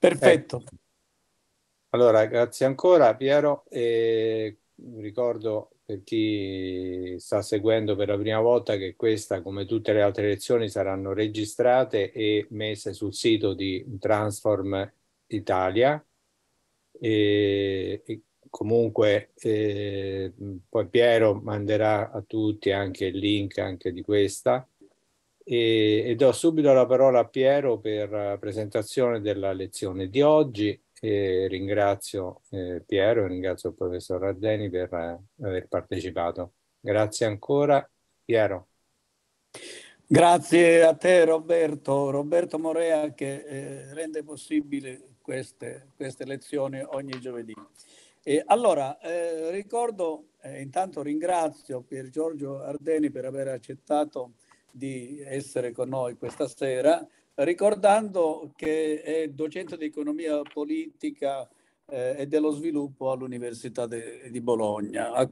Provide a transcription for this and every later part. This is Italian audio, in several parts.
Perfetto. Eh. Allora, grazie ancora Piero. E ricordo per chi sta seguendo per la prima volta che questa, come tutte le altre lezioni, saranno registrate e messe sul sito di Transform Italia. E, e comunque eh, poi Piero manderà a tutti anche il link anche di questa e, e, do subito la parola a Piero per la eh, presentazione della lezione di oggi. E ringrazio eh, Piero e ringrazio il professor Ardeni per eh, aver partecipato. Grazie ancora. Piero. Grazie a te Roberto, Roberto Morea che eh, rende possibile queste, queste, lezioni ogni giovedì. E allora, eh, ricordo, eh, intanto ringrazio Pier Giorgio Ardeni per aver accettato eh, di essere con noi questa sera, ricordando che è docente di economia politica eh, e dello sviluppo all'Università de, di Bologna. A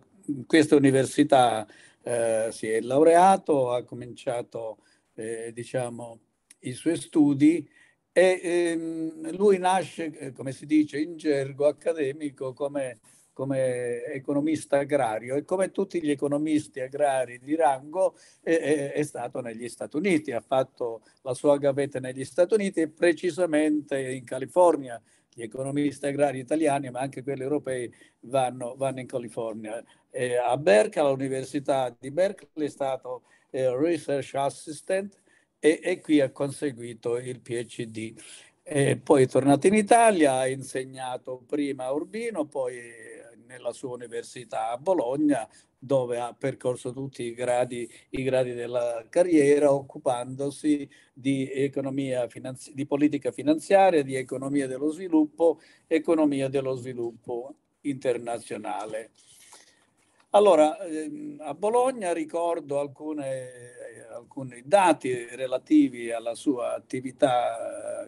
questa università eh, si è laureato, ha cominciato eh, diciamo, i suoi studi e ehm, lui nasce, eh, come si dice, in gergo accademico come come economista agrario e come tutti gli economisti agrari di rango è, è, è stato negli Stati Uniti, ha fatto la sua gavetta negli Stati Uniti e precisamente in California, gli economisti agrari italiani, ma anche quelli europei, vanno, vanno in California. Eh, a Berkeley, all'Università di Berkeley, è stato eh, Research Assistant e, e, qui ha conseguito il PhD. Eh, poi è tornato in Italia, ha insegnato prima a Urbino, poi nella sua università a Bologna, dove ha percorso tutti i gradi, i gradi della carriera, occupandosi di, finanzi- di politica finanziaria, di economia dello sviluppo, economia dello sviluppo internazionale. Allora, ehm, a Bologna ricordo alcune, alcuni dati relativi alla sua attività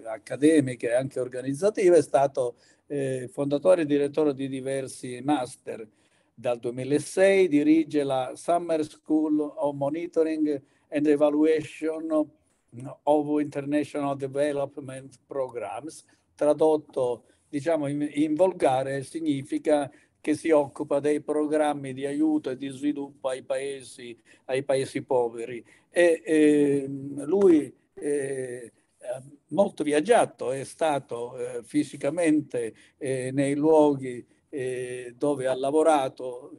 eh, accademica e anche organizzativa. È stato eh, fondatore e direttore di diversi master. Dal 2006 dirige la Summer School of Monitoring and Evaluation of International Development Programs. Tradotto diciamo in, in volgare significa che si occupa dei programmi di aiuto e di sviluppo ai paesi, ai paesi poveri. E, eh, lui eh, molto viaggiato, è stato eh, fisicamente eh, nei luoghi eh, dove ha lavorato,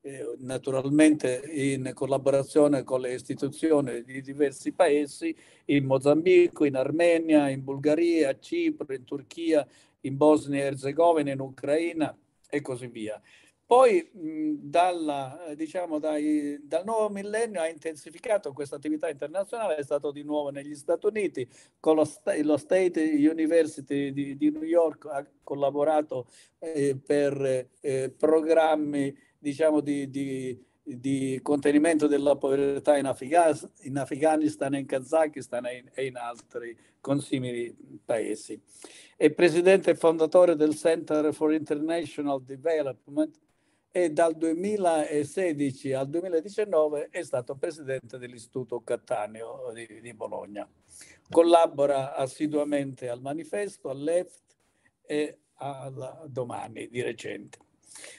eh, naturalmente in collaborazione con le istituzioni di diversi paesi, in Mozambico, in Armenia, in Bulgaria, a Cipro, in Turchia, in Bosnia e Erzegovina, in Ucraina e così via. Poi mh, dalla, eh, diciamo, dai, dal nuovo millennio ha intensificato questa attività internazionale, è stato di nuovo negli Stati Uniti, con lo, lo State University di, di, New York ha collaborato eh, per eh, programmi diciamo, di, di, di, contenimento della povertà in, Afghanistan, in, Afghanistan, in Kazakistan e in, e in altri consimili paesi. È presidente e fondatore del Center for International Development e dal 2016 al 2019 è stato presidente dell'Istituto Cattaneo di, di Bologna. Collabora assiduamente al manifesto, all'EFT e al Domani di recente.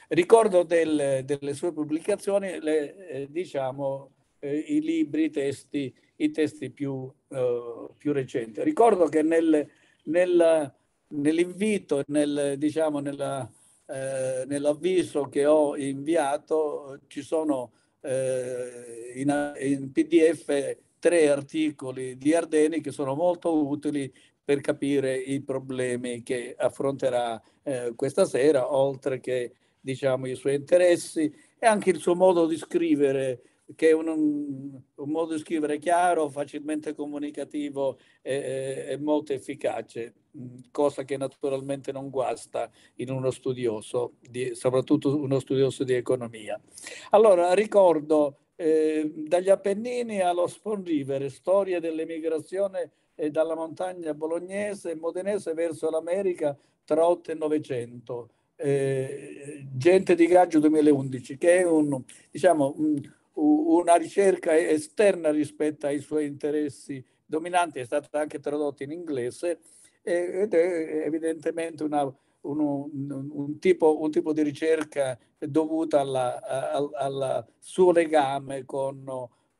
Ricordo del, delle sue pubblicazioni, le, eh, diciamo, eh, i libri, i testi, i testi più, eh, più recenti. Ricordo che nel, nel, nell'invito, nel, diciamo, nella eh, nell'avviso che ho inviato ci sono eh, in, in, PDF tre articoli di Ardeni che sono molto utili per capire i problemi che affronterà eh, questa sera, oltre che diciamo, i suoi interessi e anche il suo modo di scrivere che è un, un modo di scrivere chiaro, facilmente comunicativo e, e molto efficace cosa che naturalmente non guasta in uno studioso, di, soprattutto uno studioso di economia. Allora, ricordo eh, dagli Appennini allo Spawn River, storia dell'emigrazione eh, dalla montagna bolognese e modenese verso l'America tra 8 e 900. Eh, gente di Gaggio 2011, che è un, diciamo, un, una ricerca esterna rispetto ai suoi interessi dominanti, è stata anche tradotta in inglese, ed è evidentemente una, un, un, un, tipo, un, tipo, di ricerca dovuta al suo legame con,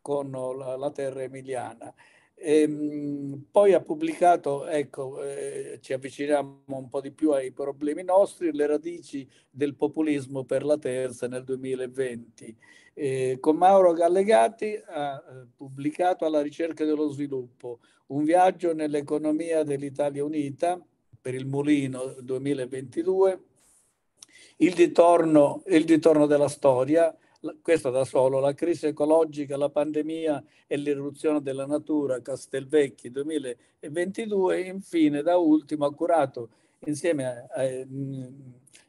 con la, la, terra emiliana. E, ehm, poi ha pubblicato, ecco, eh, ci avviciniamo un po' di più ai problemi nostri, le radici del populismo per la terza nel 2020. Eh, con Mauro Gallegati ha eh, pubblicato Alla ricerca dello sviluppo, un viaggio nell'economia dell'Italia Unita per il Mulino 2022, il ritorno, il ritorno della storia, questo da solo, la crisi ecologica, la pandemia e l'irruzione della natura, Castelvecchi 2022, e infine da ultimo ha curato insieme a, eh,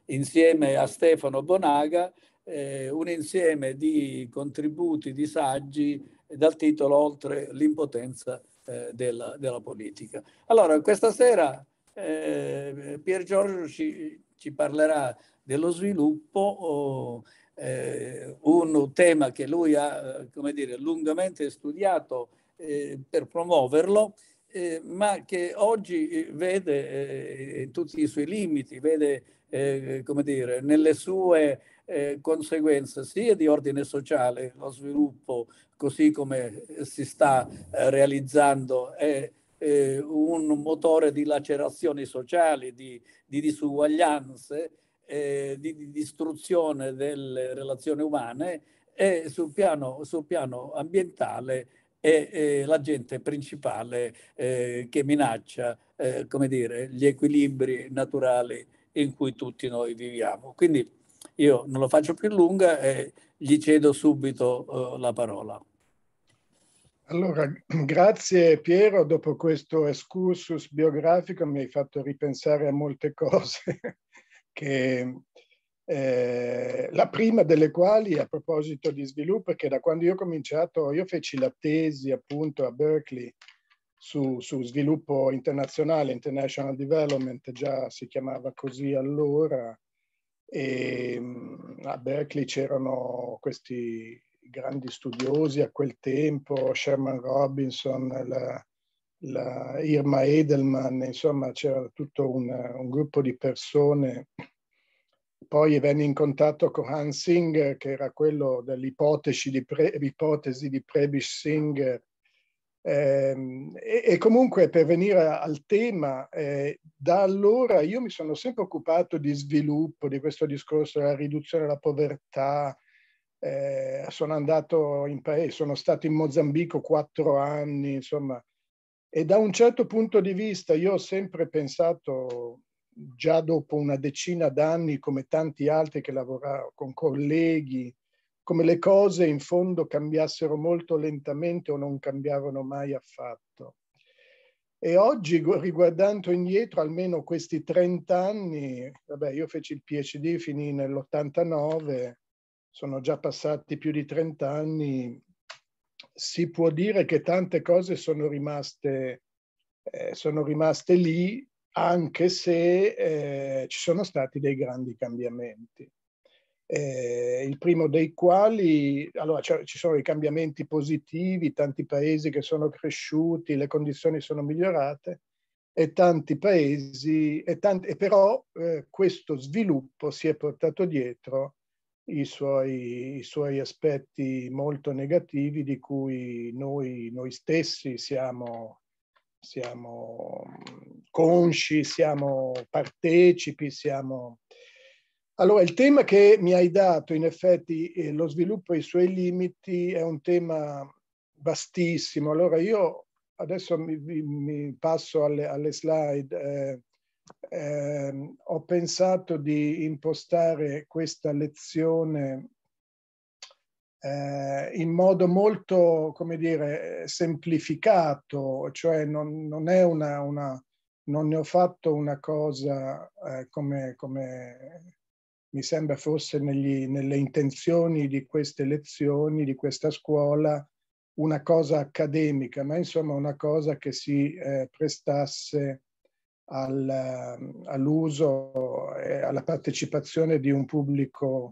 insieme a Stefano Bonaga eh, un insieme di contributi, di saggi dal titolo Oltre l'impotenza eh, della, della, politica. Allora, questa sera eh, Pier Giorgio ci, ci, parlerà dello sviluppo, oh, un tema che lui ha come dire, lungamente studiato eh, per promuoverlo. Eh, ma che oggi vede eh, tutti i suoi limiti, vede eh, come dire, nelle sue eh, conseguenze sia di ordine sociale, lo sviluppo così come si sta eh, realizzando è eh, un motore di lacerazioni sociali, di, di disuguaglianze, eh, di, di, distruzione delle relazioni umane e sul piano, sul piano ambientale è, l'agente principale eh, che minaccia eh, come dire, gli equilibri naturali in cui tutti noi viviamo. Quindi io non lo faccio più lunga e gli cedo subito eh, la parola. Allora, grazie Piero, dopo questo excursus biografico mi hai fatto ripensare a molte cose, che, eh, la prima delle quali a proposito di sviluppo è che da quando io ho cominciato, io feci la tesi appunto a Berkeley su, su sviluppo internazionale, international development, già si chiamava così allora, e ehm, a Berkeley c'erano questi grandi studiosi a quel tempo, Sherman Robinson, la, la Irma Edelman, insomma c'era tutto un, un, gruppo di persone. Poi venne in contatto con Hans Singer, che era quello dell'ipotesi di, Pre, di Prebisch Singer, Ehm, e, e, comunque per venire al tema, eh, da allora io mi sono sempre occupato di sviluppo, di questo discorso della riduzione della povertà. Eh, sono andato in paese, sono stato in Mozambico quattro anni, insomma, e da un certo punto di vista io ho sempre pensato, già dopo una decina d'anni, come tanti altri che lavoravo con colleghi, come le cose in fondo cambiassero molto lentamente o non cambiarono mai affatto. E oggi, riguardando indietro, almeno questi 30 anni, vabbè, io feci il PhD, finì nell'89, sono già passati più di 30 anni, si può dire che tante cose sono rimaste, eh, sono rimaste lì, anche se eh, ci sono stati dei grandi cambiamenti eh, il primo dei quali, allora ci sono i cambiamenti positivi, tanti paesi che sono cresciuti, le condizioni sono migliorate e tanti paesi, e, tanti, e però eh, questo sviluppo si è portato dietro i suoi, i suoi aspetti molto negativi di cui noi, noi stessi siamo, siamo consci, siamo partecipi, siamo allora, il tema che mi hai dato, in effetti, eh, lo sviluppo e i suoi limiti, è un tema vastissimo. Allora, io adesso mi, mi passo alle, alle slide. Eh, eh, ho pensato di impostare questa lezione eh, in modo molto, come dire, semplificato, cioè non, non è una, una, non ne ho fatto una cosa eh, come, come mi sembra fosse negli, nelle intenzioni di queste lezioni, di questa scuola, una cosa accademica, ma insomma una cosa che si eh, prestasse al, all'uso e alla partecipazione di un pubblico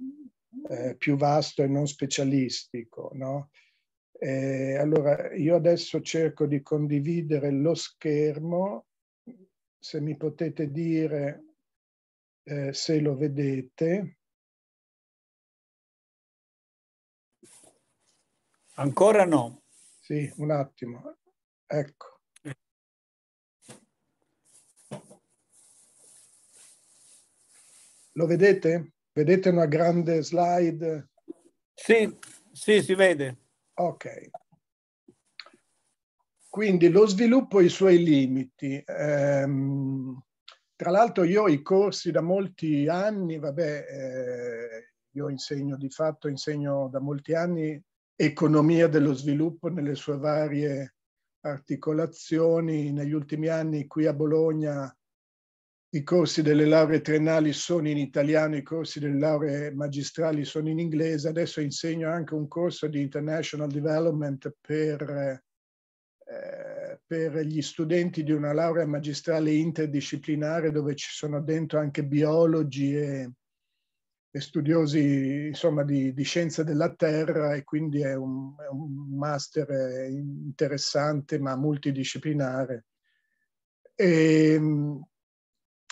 eh, più vasto e non specialistico. No? E allora io adesso cerco di condividere lo schermo, se mi potete dire eh, se lo vedete. Ancora no. Sì, un attimo. Ecco. Lo vedete? Vedete una grande slide? Sì, sì, si vede. Ok. Quindi lo sviluppo e i suoi limiti. Ehm, tra l'altro io i corsi da molti anni, vabbè, eh, io insegno di fatto, insegno da molti anni economia dello sviluppo nelle sue varie articolazioni. Negli ultimi anni qui a Bologna i corsi delle lauree triennali sono in italiano, i corsi delle lauree magistrali sono in inglese. Adesso insegno anche un corso di international development per eh, per gli studenti di una laurea magistrale interdisciplinare dove ci sono dentro anche biologi e, e studiosi insomma, di, di, scienze della terra e quindi è un, è un master interessante ma multidisciplinare. E, ehm,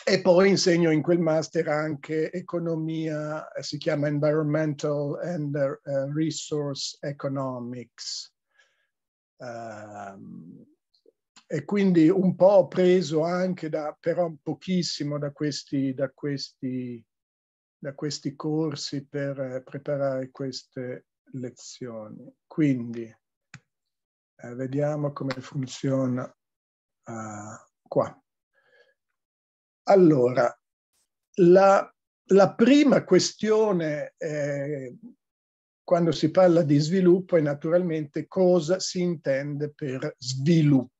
e poi insegno in quel master anche economia, eh, si chiama Environmental and eh, Resource Economics. Um, e quindi un po' preso anche da, però pochissimo da questi, da questi, da questi corsi per eh, preparare queste lezioni. Quindi eh, vediamo come funziona uh, qua. Allora, la, la prima questione eh, quando si parla di sviluppo è naturalmente cosa si intende per sviluppo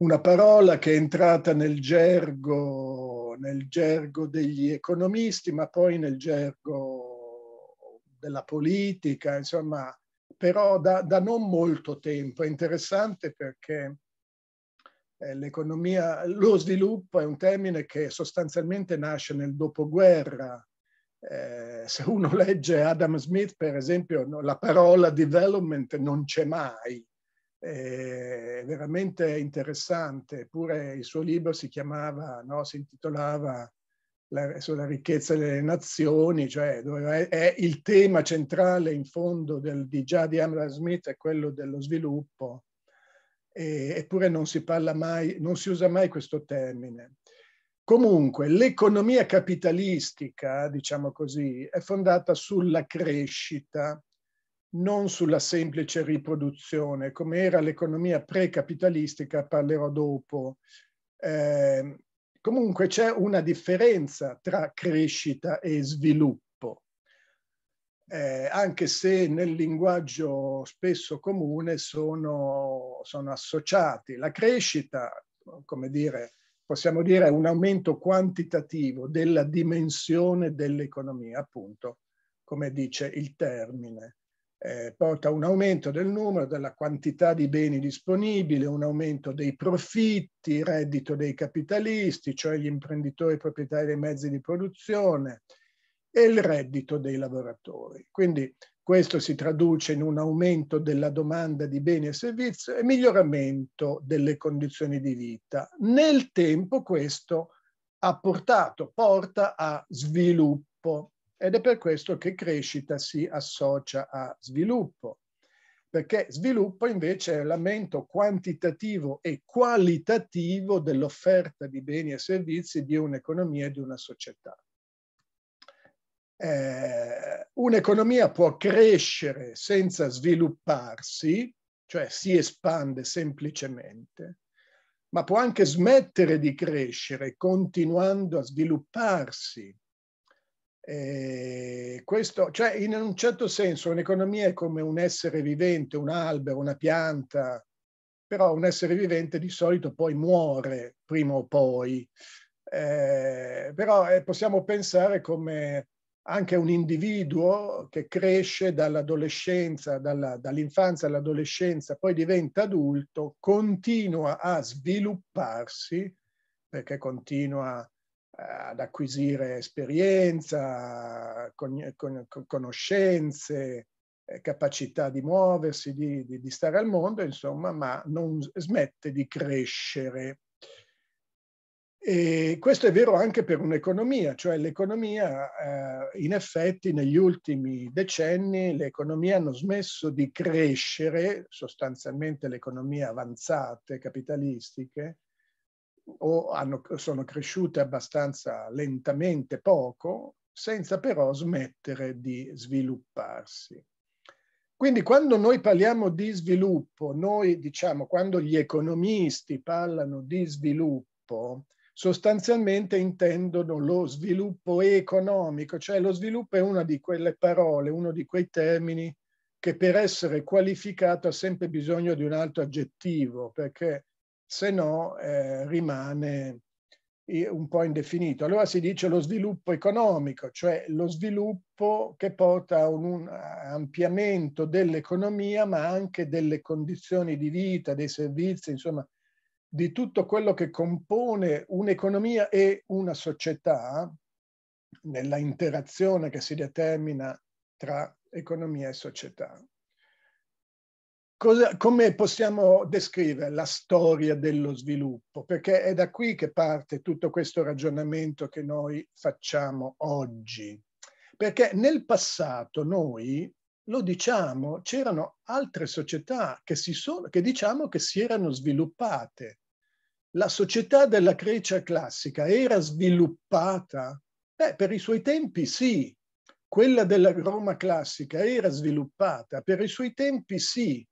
una parola che è entrata nel gergo, nel gergo degli economisti, ma poi nel gergo della politica, insomma, però da, da non molto tempo. È interessante perché eh, l'economia, lo sviluppo è un termine che sostanzialmente nasce nel dopoguerra. Eh, se uno legge Adam Smith, per esempio, no, la parola development non c'è mai è veramente interessante. Eppure il suo libro si chiamava, no, si intitolava la, sulla ricchezza delle nazioni, cioè è, è, il tema centrale in fondo del, di già di Amra Smith è quello dello sviluppo, e, eppure non si parla mai, non si usa mai questo termine. Comunque, l'economia capitalistica, diciamo così, è fondata sulla crescita, non sulla semplice riproduzione, come era l'economia precapitalistica, parlerò dopo. Eh, comunque c'è una differenza tra crescita e sviluppo, eh, anche se nel linguaggio spesso comune sono, sono associati. La crescita, come dire, possiamo dire, è un aumento quantitativo della dimensione dell'economia, appunto, come dice il termine eh, porta a un aumento del numero, della quantità di beni disponibili, un aumento dei profitti, il reddito dei capitalisti, cioè gli imprenditori proprietari dei mezzi di produzione e il reddito dei lavoratori. Quindi questo si traduce in un aumento della domanda di beni e servizi e miglioramento delle condizioni di vita. Nel tempo questo ha portato, porta a sviluppo ed è per questo che crescita si associa a sviluppo, perché sviluppo invece è l'aumento quantitativo e qualitativo dell'offerta di beni e servizi di un'economia e di una società. Eh, un'economia può crescere senza svilupparsi, cioè si espande semplicemente, ma può anche smettere di crescere continuando a svilupparsi, eh, questo, cioè, in un certo senso, un'economia è come un essere vivente, un albero, una pianta, però un essere vivente di solito poi muore prima o poi. Eh, però eh, possiamo pensare come anche un individuo che cresce dall'adolescenza, dalla, dall'infanzia all'adolescenza, poi diventa adulto, continua a svilupparsi perché continua a eh, ad acquisire esperienza, con, con, conoscenze, eh, capacità di muoversi, di, di, di, stare al mondo, insomma, ma non smette di crescere. E questo è vero anche per un'economia, cioè l'economia, eh, in effetti negli ultimi decenni le economie hanno smesso di crescere, sostanzialmente le economie avanzate, capitalistiche, o hanno, sono cresciute abbastanza lentamente, poco, senza però smettere di svilupparsi. Quindi quando noi parliamo di sviluppo, noi diciamo quando gli economisti parlano di sviluppo, sostanzialmente intendono lo sviluppo economico, cioè lo sviluppo è una di quelle parole, uno di quei termini che per essere qualificato ha sempre bisogno di un altro aggettivo, perché se no eh, rimane un po' indefinito. Allora si dice lo sviluppo economico, cioè lo sviluppo che porta a un, un ampliamento dell'economia, ma anche delle condizioni di vita, dei servizi, insomma, di tutto quello che compone un'economia e una società nella interazione che si determina tra economia e società. Cosa, come possiamo descrivere la storia dello sviluppo? Perché è da qui che parte tutto questo ragionamento che noi facciamo oggi. Perché nel passato noi, lo diciamo, c'erano altre società che, si sono, che diciamo che si erano sviluppate. La società della Grecia classica era sviluppata? Beh, per i suoi tempi sì. Quella della Roma classica era sviluppata, per i suoi tempi sì,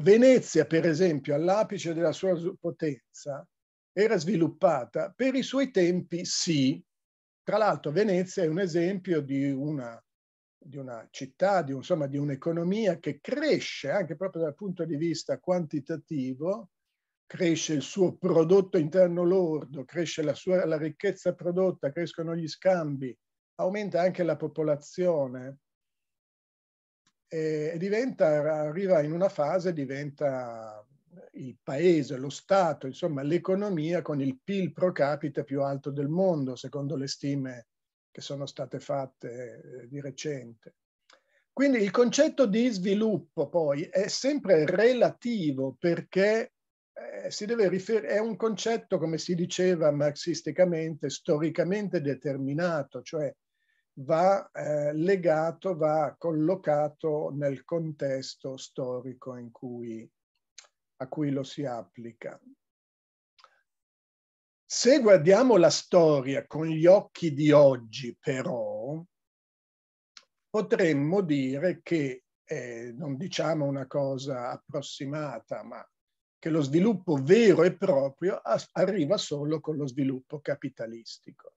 Venezia, per esempio, all'apice della sua potenza, era sviluppata per i suoi tempi, sì. Tra l'altro Venezia è un esempio di una, di una città, di, insomma, di un'economia che cresce anche proprio dal punto di vista quantitativo, cresce il suo prodotto interno lordo, cresce la, sua, la ricchezza prodotta, crescono gli scambi, aumenta anche la popolazione e diventa, arriva in una fase, diventa il paese, lo Stato, insomma l'economia con il PIL pro capite più alto del mondo, secondo le stime che sono state fatte eh, di recente. Quindi il concetto di sviluppo poi è sempre relativo perché eh, rifer- è un concetto, come si diceva marxisticamente, storicamente determinato, cioè va eh, legato, va collocato nel contesto storico in cui, a cui lo si applica. Se guardiamo la storia con gli occhi di oggi, però, potremmo dire che, eh, non diciamo una cosa approssimata, ma che lo sviluppo vero e proprio arriva solo con lo sviluppo capitalistico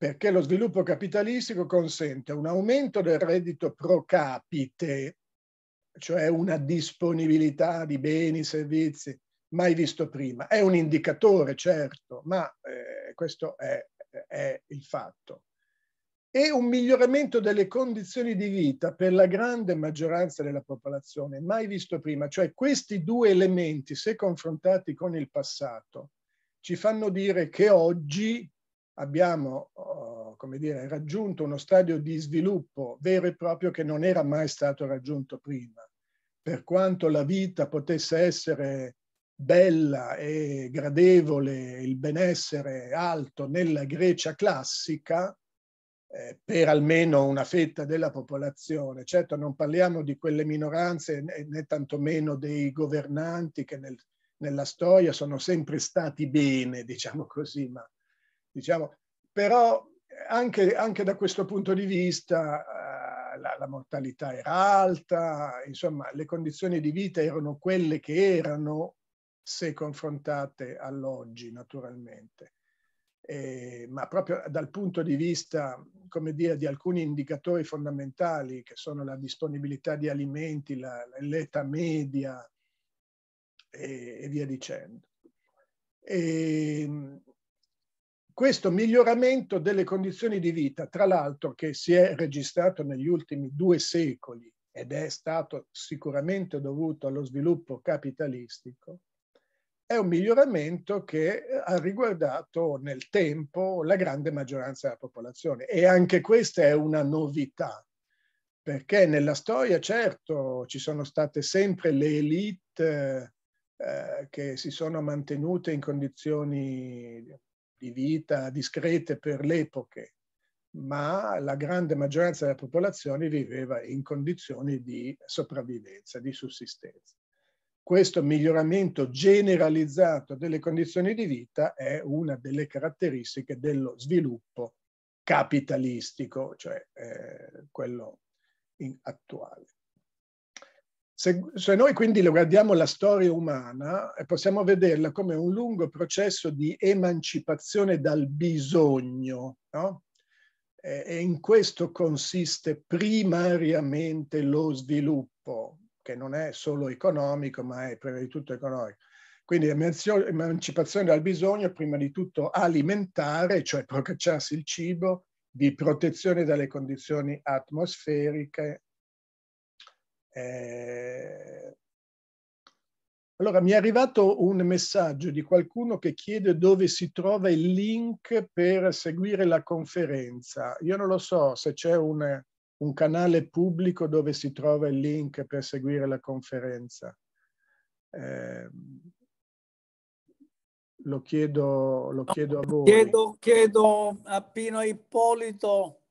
perché lo sviluppo capitalistico consente un aumento del reddito pro capite, cioè una disponibilità di beni, servizi mai visto prima. È un indicatore, certo, ma eh, questo è, è il fatto. E un miglioramento delle condizioni di vita per la grande maggioranza della popolazione, mai visto prima. Cioè questi due elementi, se confrontati con il passato, ci fanno dire che oggi abbiamo oh, come dire, raggiunto uno stadio di sviluppo vero e proprio che non era mai stato raggiunto prima. Per quanto la vita potesse essere bella e gradevole, il benessere alto nella Grecia classica, eh, per almeno una fetta della popolazione. Certo non parliamo di quelle minoranze né, né tantomeno dei governanti che nel, nella storia sono sempre stati bene, diciamo così, ma Diciamo, però eh, anche, anche, da questo punto di vista eh, la, la, mortalità era alta, insomma le condizioni di vita erano quelle che erano se confrontate all'oggi naturalmente. E, ma proprio dal punto di vista, come dire, di alcuni indicatori fondamentali che sono la disponibilità di alimenti, la, l'età media e, e via dicendo. E, ehm, questo miglioramento delle condizioni di vita, tra l'altro che si è registrato negli ultimi due secoli ed è stato sicuramente dovuto allo sviluppo capitalistico, è un miglioramento che ha riguardato nel tempo la grande maggioranza della popolazione e anche questa è una novità, perché nella storia certo ci sono state sempre le elite eh, che si sono mantenute in condizioni di vita discrete per l'epoche, ma la grande maggioranza della popolazione viveva in condizioni di sopravvivenza, di sussistenza. Questo miglioramento generalizzato delle condizioni di vita è una delle caratteristiche dello sviluppo capitalistico, cioè eh, quello in, attuale. Se, se noi quindi guardiamo la storia umana, eh, possiamo vederla come un lungo processo di emancipazione dal bisogno, no? e in questo consiste primariamente lo sviluppo, che non è solo economico, ma è prima di tutto economico. Quindi emancipazione dal bisogno, prima di tutto alimentare, cioè procacciarsi il cibo, di protezione dalle condizioni atmosferiche, eh... Allora, mi è arrivato un messaggio di qualcuno che chiede dove si trova il link per seguire la conferenza. Io non lo so se c'è un, un canale pubblico dove si trova il link per seguire la conferenza. Eh, lo, chiedo, lo chiedo a voi. Chiedo, chiedo a Pino Ippolito,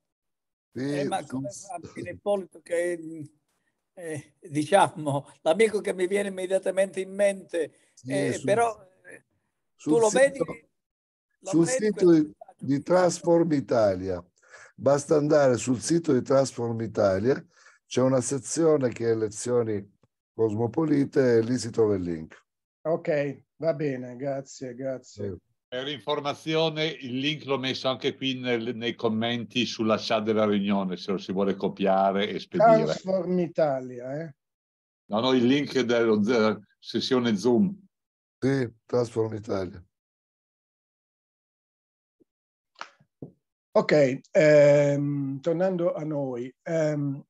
sì, eh, ma come fa Pino Ippolito che eh, diciamo, l'amico che mi viene immediatamente in mente, sì, eh, sul, però eh, tu lo sito, vedi? Lo sul vedi sito di, di Transform Italia, basta andare sul sito di Transform Italia, c'è una sezione che è lezioni cosmopolite e lì si trova il link. Ok, va bene, grazie, grazie. Sì. Per informazione, il link l'ho messo anche qui nel, nei commenti sulla chat della riunione, se lo si vuole copiare e spedire. Transform Italia, eh? No, no, il link della sessione Zoom. Sì, Transform Italia. Ok, ehm, tornando a noi. Ehm,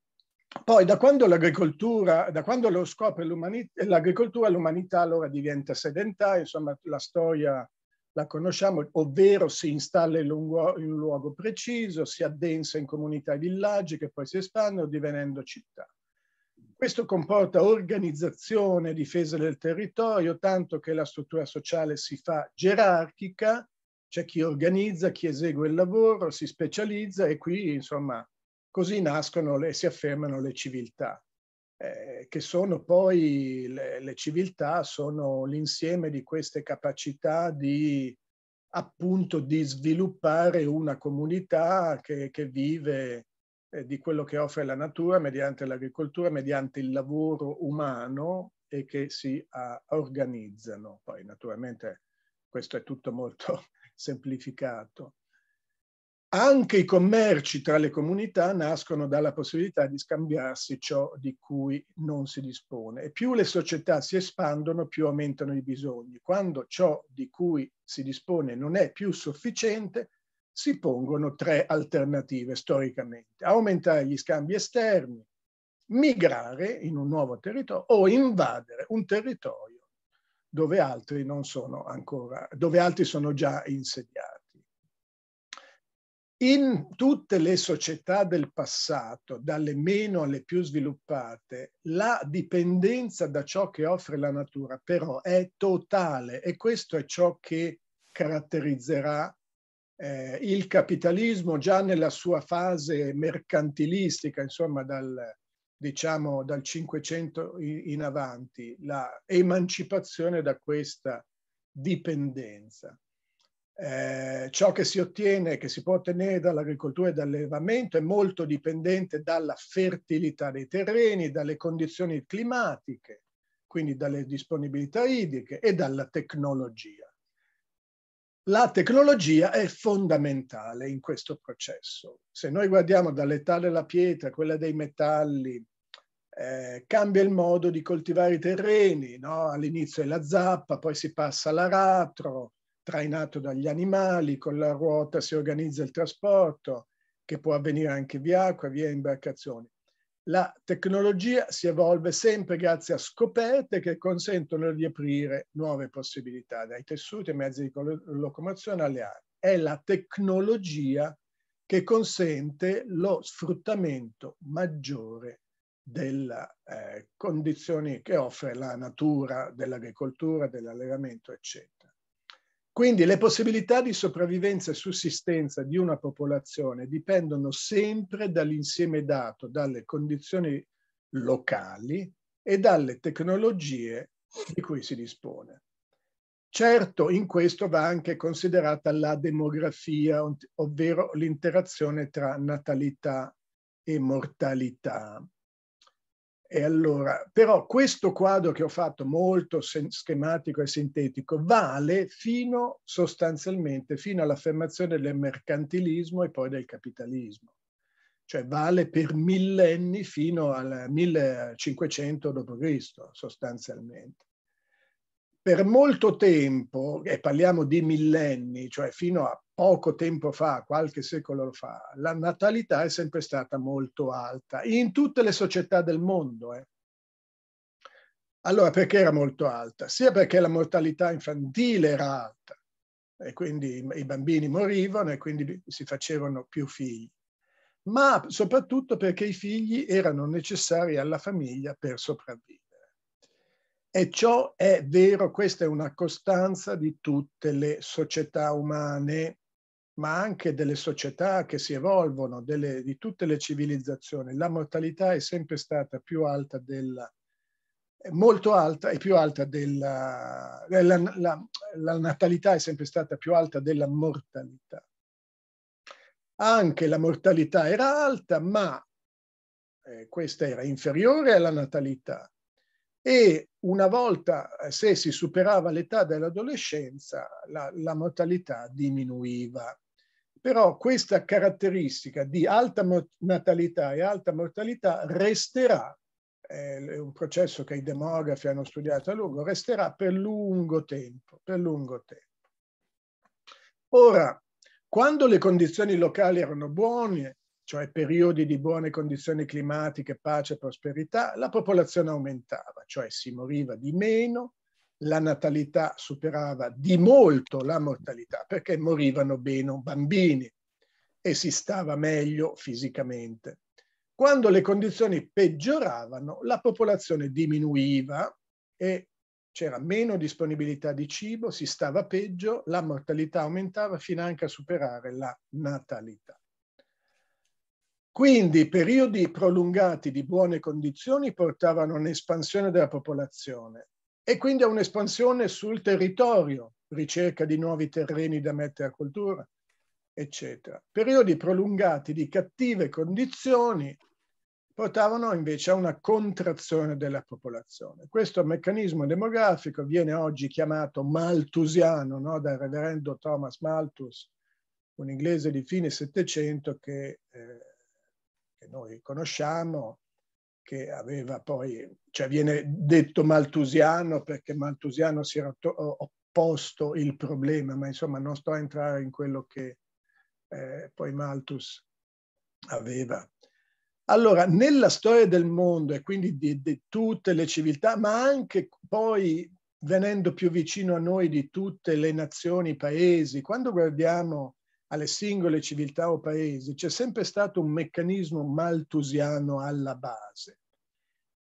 poi da quando l'agricoltura, da quando lo scopre l'agricoltura, l'umanità allora diventa sedentaria, insomma la storia la conosciamo, ovvero si installa in un, luogo preciso, si addensa in comunità e villaggi che poi si espandono divenendo città. Questo comporta organizzazione e difesa del territorio, tanto che la struttura sociale si fa gerarchica, c'è chi organizza, chi esegue il lavoro, si specializza e qui, insomma, così nascono e si affermano le civiltà eh, che sono poi le, le civiltà, sono l'insieme di queste capacità di appunto di sviluppare una comunità che, che vive eh, di quello che offre la natura mediante l'agricoltura, mediante il lavoro umano e che si a, ah, organizzano. Poi naturalmente questo è tutto molto semplificato. Anche i commerci tra le comunità nascono dalla possibilità di scambiarsi ciò di cui non si dispone e più le società si espandono più aumentano i bisogni. Quando ciò di cui si dispone non è più sufficiente, si pongono tre alternative storicamente. Aumentare gli scambi esterni, migrare in un nuovo territorio o invadere un territorio dove altri, sono, ancora, dove altri sono già insediati. In tutte le società del passato, dalle meno alle più sviluppate, la dipendenza da ciò che offre la natura però è totale e questo è ciò che caratterizzerà eh, il capitalismo già nella sua fase mercantilistica, insomma dal, diciamo, dal 500 in avanti, l'emancipazione da questa dipendenza. Eh, ciò che si ottiene, che si può ottenere dall'agricoltura e dall'allevamento è molto dipendente dalla fertilità dei terreni, dalle condizioni climatiche, quindi dalle disponibilità idriche e dalla tecnologia. La tecnologia è fondamentale in questo processo. Se noi guardiamo dall'età della pietra, quella dei metalli, eh, cambia il modo di coltivare i terreni, no? all'inizio è la zappa, poi si passa all'aratro, trainato dagli animali, con la ruota si organizza il trasporto, che può avvenire anche via acqua, via imbarcazioni. La tecnologia si evolve sempre grazie a scoperte che consentono di aprire nuove possibilità, dai tessuti ai mezzi di locomozione alle armi. È la tecnologia che consente lo sfruttamento maggiore delle eh, condizioni che offre la natura dell'agricoltura, dell'allevamento, eccetera. Quindi le possibilità di sopravvivenza e sussistenza di una popolazione dipendono sempre dall'insieme dato, dalle condizioni locali e dalle tecnologie di cui si dispone. Certo, in questo va anche considerata la demografia, ovvero l'interazione tra natalità e mortalità. E allora, però questo quadro che ho fatto molto schematico e sintetico vale fino sostanzialmente fino all'affermazione del mercantilismo e poi del capitalismo. Cioè vale per millenni fino al 1500 d.C. sostanzialmente per molto tempo, e parliamo di millenni, cioè fino a poco tempo fa, qualche secolo fa, la natalità è sempre stata molto alta in tutte le società del mondo. Eh. Allora, perché era molto alta? Sia perché la mortalità infantile era alta e quindi i bambini morivano e quindi si facevano più figli, ma soprattutto perché i figli erano necessari alla famiglia per sopravvivere. E ciò è vero, questa è una costanza di tutte le società umane, ma anche delle società che si evolvono, delle, di tutte le civilizzazioni. La mortalità è sempre stata più alta della molto alta e più alta della eh, la, la, la natalità è sempre stata più alta della mortalità. Anche la mortalità era alta, ma eh, questa era inferiore alla natalità e una volta eh, se si superava l'età dell'adolescenza la, la mortalità diminuiva. Però questa caratteristica di alta natalità e alta mortalità resterà, eh, è un processo che i demografi hanno studiato a lungo, resterà per lungo tempo. Per lungo tempo. Ora, quando le condizioni locali erano buone, cioè periodi di buone condizioni climatiche, pace e prosperità, la popolazione aumentava, cioè si moriva di meno, la natalità superava di molto la mortalità perché morivano meno bambini e si stava meglio fisicamente. Quando le condizioni peggioravano, la popolazione diminuiva e c'era meno disponibilità di cibo, si stava peggio, la mortalità aumentava fino anche a superare la natalità. Quindi periodi prolungati di buone condizioni portavano a un'espansione della popolazione e quindi a un'espansione sul territorio, ricerca di nuovi terreni da mettere a coltura, eccetera. Periodi prolungati di cattive condizioni portavano invece a una contrazione della popolazione. Questo meccanismo demografico viene oggi chiamato maltusiano no? dal reverendo Thomas Malthus, un inglese di fine Settecento che eh, che noi conosciamo, che aveva poi, cioè viene detto maltusiano perché maltusiano si era opposto il problema, ma insomma non sto a entrare in quello che eh, poi Malthus aveva. Allora, nella storia del mondo e quindi di, di tutte le civiltà, ma anche poi venendo più vicino a noi di tutte le nazioni, i paesi, quando guardiamo alle singole civiltà o paesi, c'è sempre stato un meccanismo maltusiano alla base.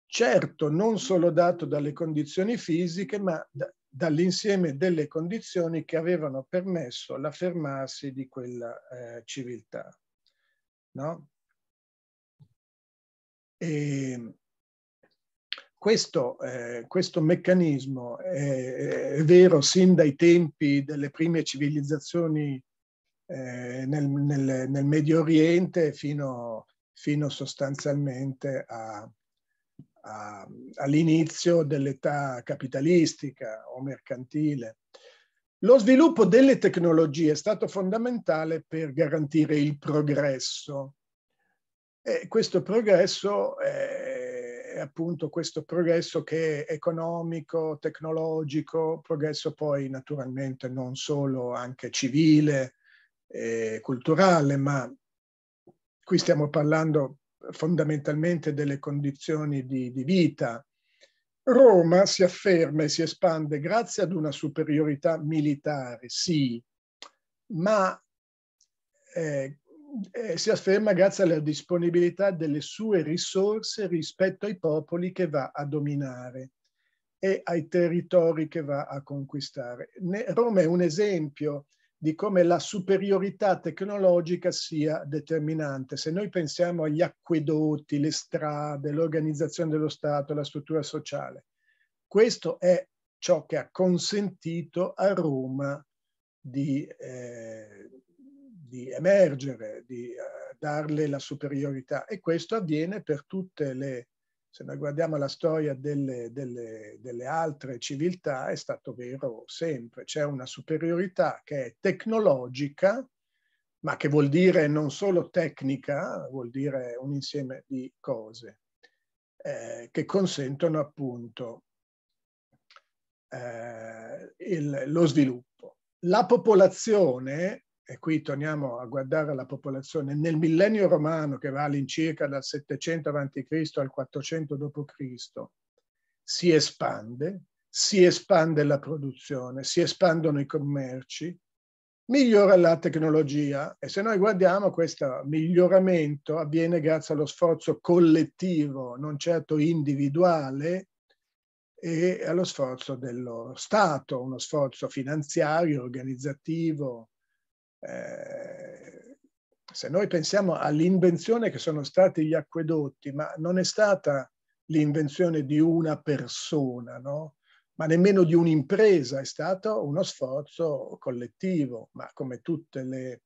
Certo, non solo dato dalle condizioni fisiche, ma da, dall'insieme delle condizioni che avevano permesso l'affermarsi di quella eh, civiltà. No? E ehm, questo, eh, questo, meccanismo è, è, vero sin dai tempi delle prime civilizzazioni eh, nel, nel, nel, Medio Oriente fino, fino sostanzialmente a, a, all'inizio dell'età capitalistica o mercantile. Lo sviluppo delle tecnologie è stato fondamentale per garantire il progresso e questo progresso è, è appunto questo progresso che è economico, tecnologico, progresso poi naturalmente non solo anche civile, eh, culturale, ma qui stiamo parlando fondamentalmente delle condizioni di, di vita. Roma si afferma e si espande grazie ad una superiorità militare, sì, ma eh, eh, si afferma grazie alla disponibilità delle sue risorse rispetto ai popoli che va a dominare e ai territori che va a conquistare. Ne, Roma è un esempio di come la superiorità tecnologica sia determinante. Se noi pensiamo agli acquedotti, le strade, l'organizzazione dello Stato, la struttura sociale, questo è ciò che ha consentito a Roma di, eh, di emergere, di eh, darle la superiorità e questo avviene per tutte le se noi guardiamo la storia delle, delle, delle altre civiltà, è stato vero sempre. C'è una superiorità che è tecnologica, ma che vuol dire non solo tecnica, vuol dire un insieme di cose eh, che consentono appunto eh, il, lo sviluppo. La popolazione e qui torniamo a guardare la popolazione, nel millennio romano che va all'incirca dal 700 a.C. al 400 d.C., si espande, si espande la produzione, si espandono i commerci, migliora la tecnologia e se noi guardiamo questo miglioramento avviene grazie allo sforzo collettivo, non certo individuale, e allo sforzo dello Stato, uno sforzo finanziario, organizzativo, eh, se noi pensiamo all'invenzione che sono stati gli acquedotti, ma non è stata l'invenzione di una persona, no? ma nemmeno di un'impresa, è stato uno sforzo collettivo, ma come tutti eh,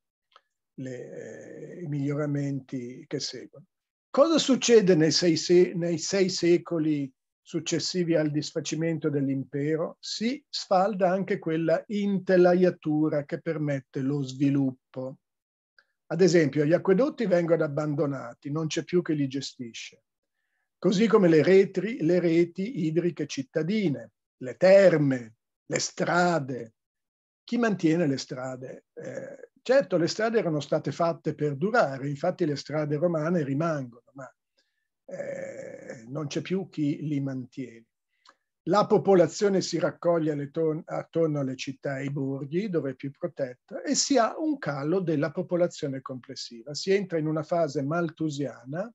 i miglioramenti che seguono. Cosa succede nei sei, nei sei secoli successivi al disfacimento dell'impero, si sfalda anche quella intelaiatura che permette lo sviluppo. Ad esempio, gli acquedotti vengono abbandonati, non c'è più chi li gestisce, così come le, retri, le reti idriche cittadine, le terme, le strade. Chi mantiene le strade? Eh, certo, le strade erano state fatte per durare, infatti le strade romane rimangono, ma eh, non c'è più chi li mantiene. La popolazione si raccoglie attorno alle città e ai borghi, dove è più protetta, e si ha un calo della popolazione complessiva. Si entra in una fase maltusiana,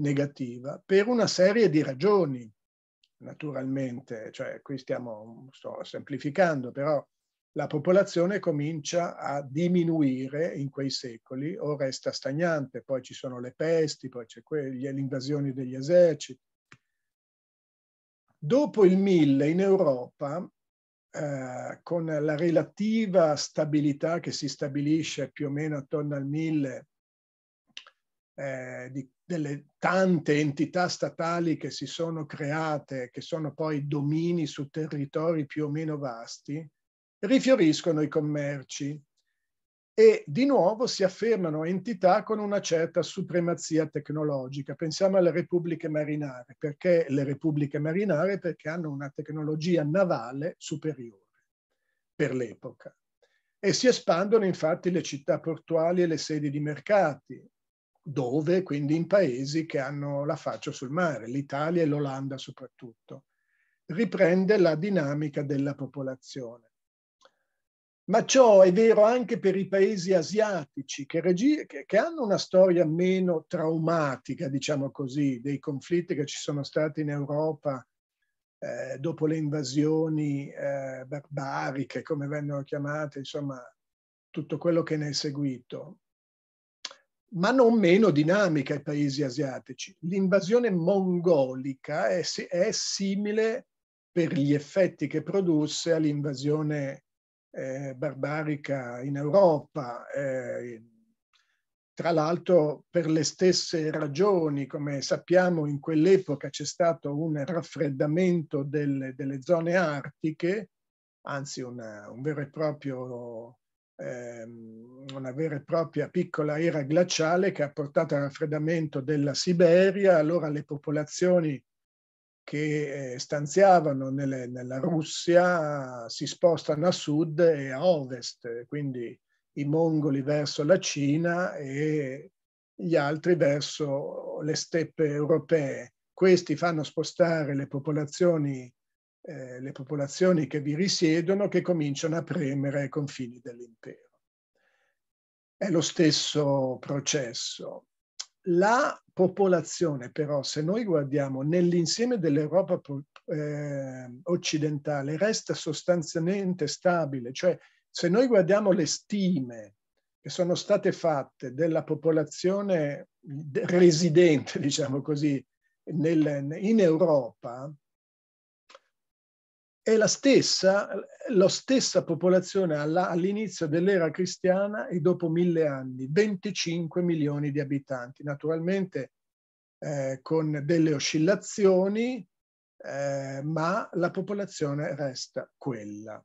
negativa, per una serie di ragioni, naturalmente. Cioè, qui stiamo, sto semplificando, però la popolazione comincia a diminuire in quei secoli o resta stagnante, poi ci sono le pesti, poi c'è l'invasione degli eserciti. Dopo il 1000 in Europa, eh, con la relativa stabilità che si stabilisce più o meno attorno al 1000 eh, di, delle tante entità statali che si sono create, che sono poi domini su territori più o meno vasti, rifioriscono i commerci e di nuovo si affermano entità con una certa supremazia tecnologica. Pensiamo alle repubbliche marinare. Perché le repubbliche marinare? Perché hanno una tecnologia navale superiore per l'epoca. E si espandono infatti le città portuali e le sedi di mercati, dove? Quindi in paesi che hanno la faccia sul mare, l'Italia e l'Olanda soprattutto. Riprende la dinamica della popolazione ma ciò è vero anche per i paesi asiatici che, regi- che, che, hanno una storia meno traumatica, diciamo così, dei conflitti che ci sono stati in Europa eh, dopo le invasioni eh, barbariche, come vennero chiamate, insomma, tutto quello che ne è seguito, ma non meno dinamica ai paesi asiatici. L'invasione mongolica è, è simile per gli effetti che produsse all'invasione eh, barbarica in Europa, eh, tra l'altro per le stesse ragioni, come sappiamo in quell'epoca c'è stato un raffreddamento delle, delle zone artiche, anzi una, un vero e proprio ehm, una vera e propria piccola era glaciale che ha portato al raffreddamento della Siberia, allora le popolazioni che eh, stanziavano nelle, nella Russia si spostano a sud e a ovest, quindi i mongoli verso la Cina e gli altri verso le steppe europee. Questi fanno spostare le popolazioni, eh, le popolazioni che vi risiedono che cominciano a premere ai confini dell'impero. È lo stesso processo la popolazione però, se noi guardiamo nell'insieme dell'Europa eh, occidentale, resta sostanzialmente stabile, cioè se noi guardiamo le stime che sono state fatte della popolazione residente, diciamo così, nel, in Europa, è la stessa, la stessa popolazione all'inizio dell'era cristiana e dopo mille anni, 25 milioni di abitanti, naturalmente eh, con delle oscillazioni, eh, ma la popolazione resta quella.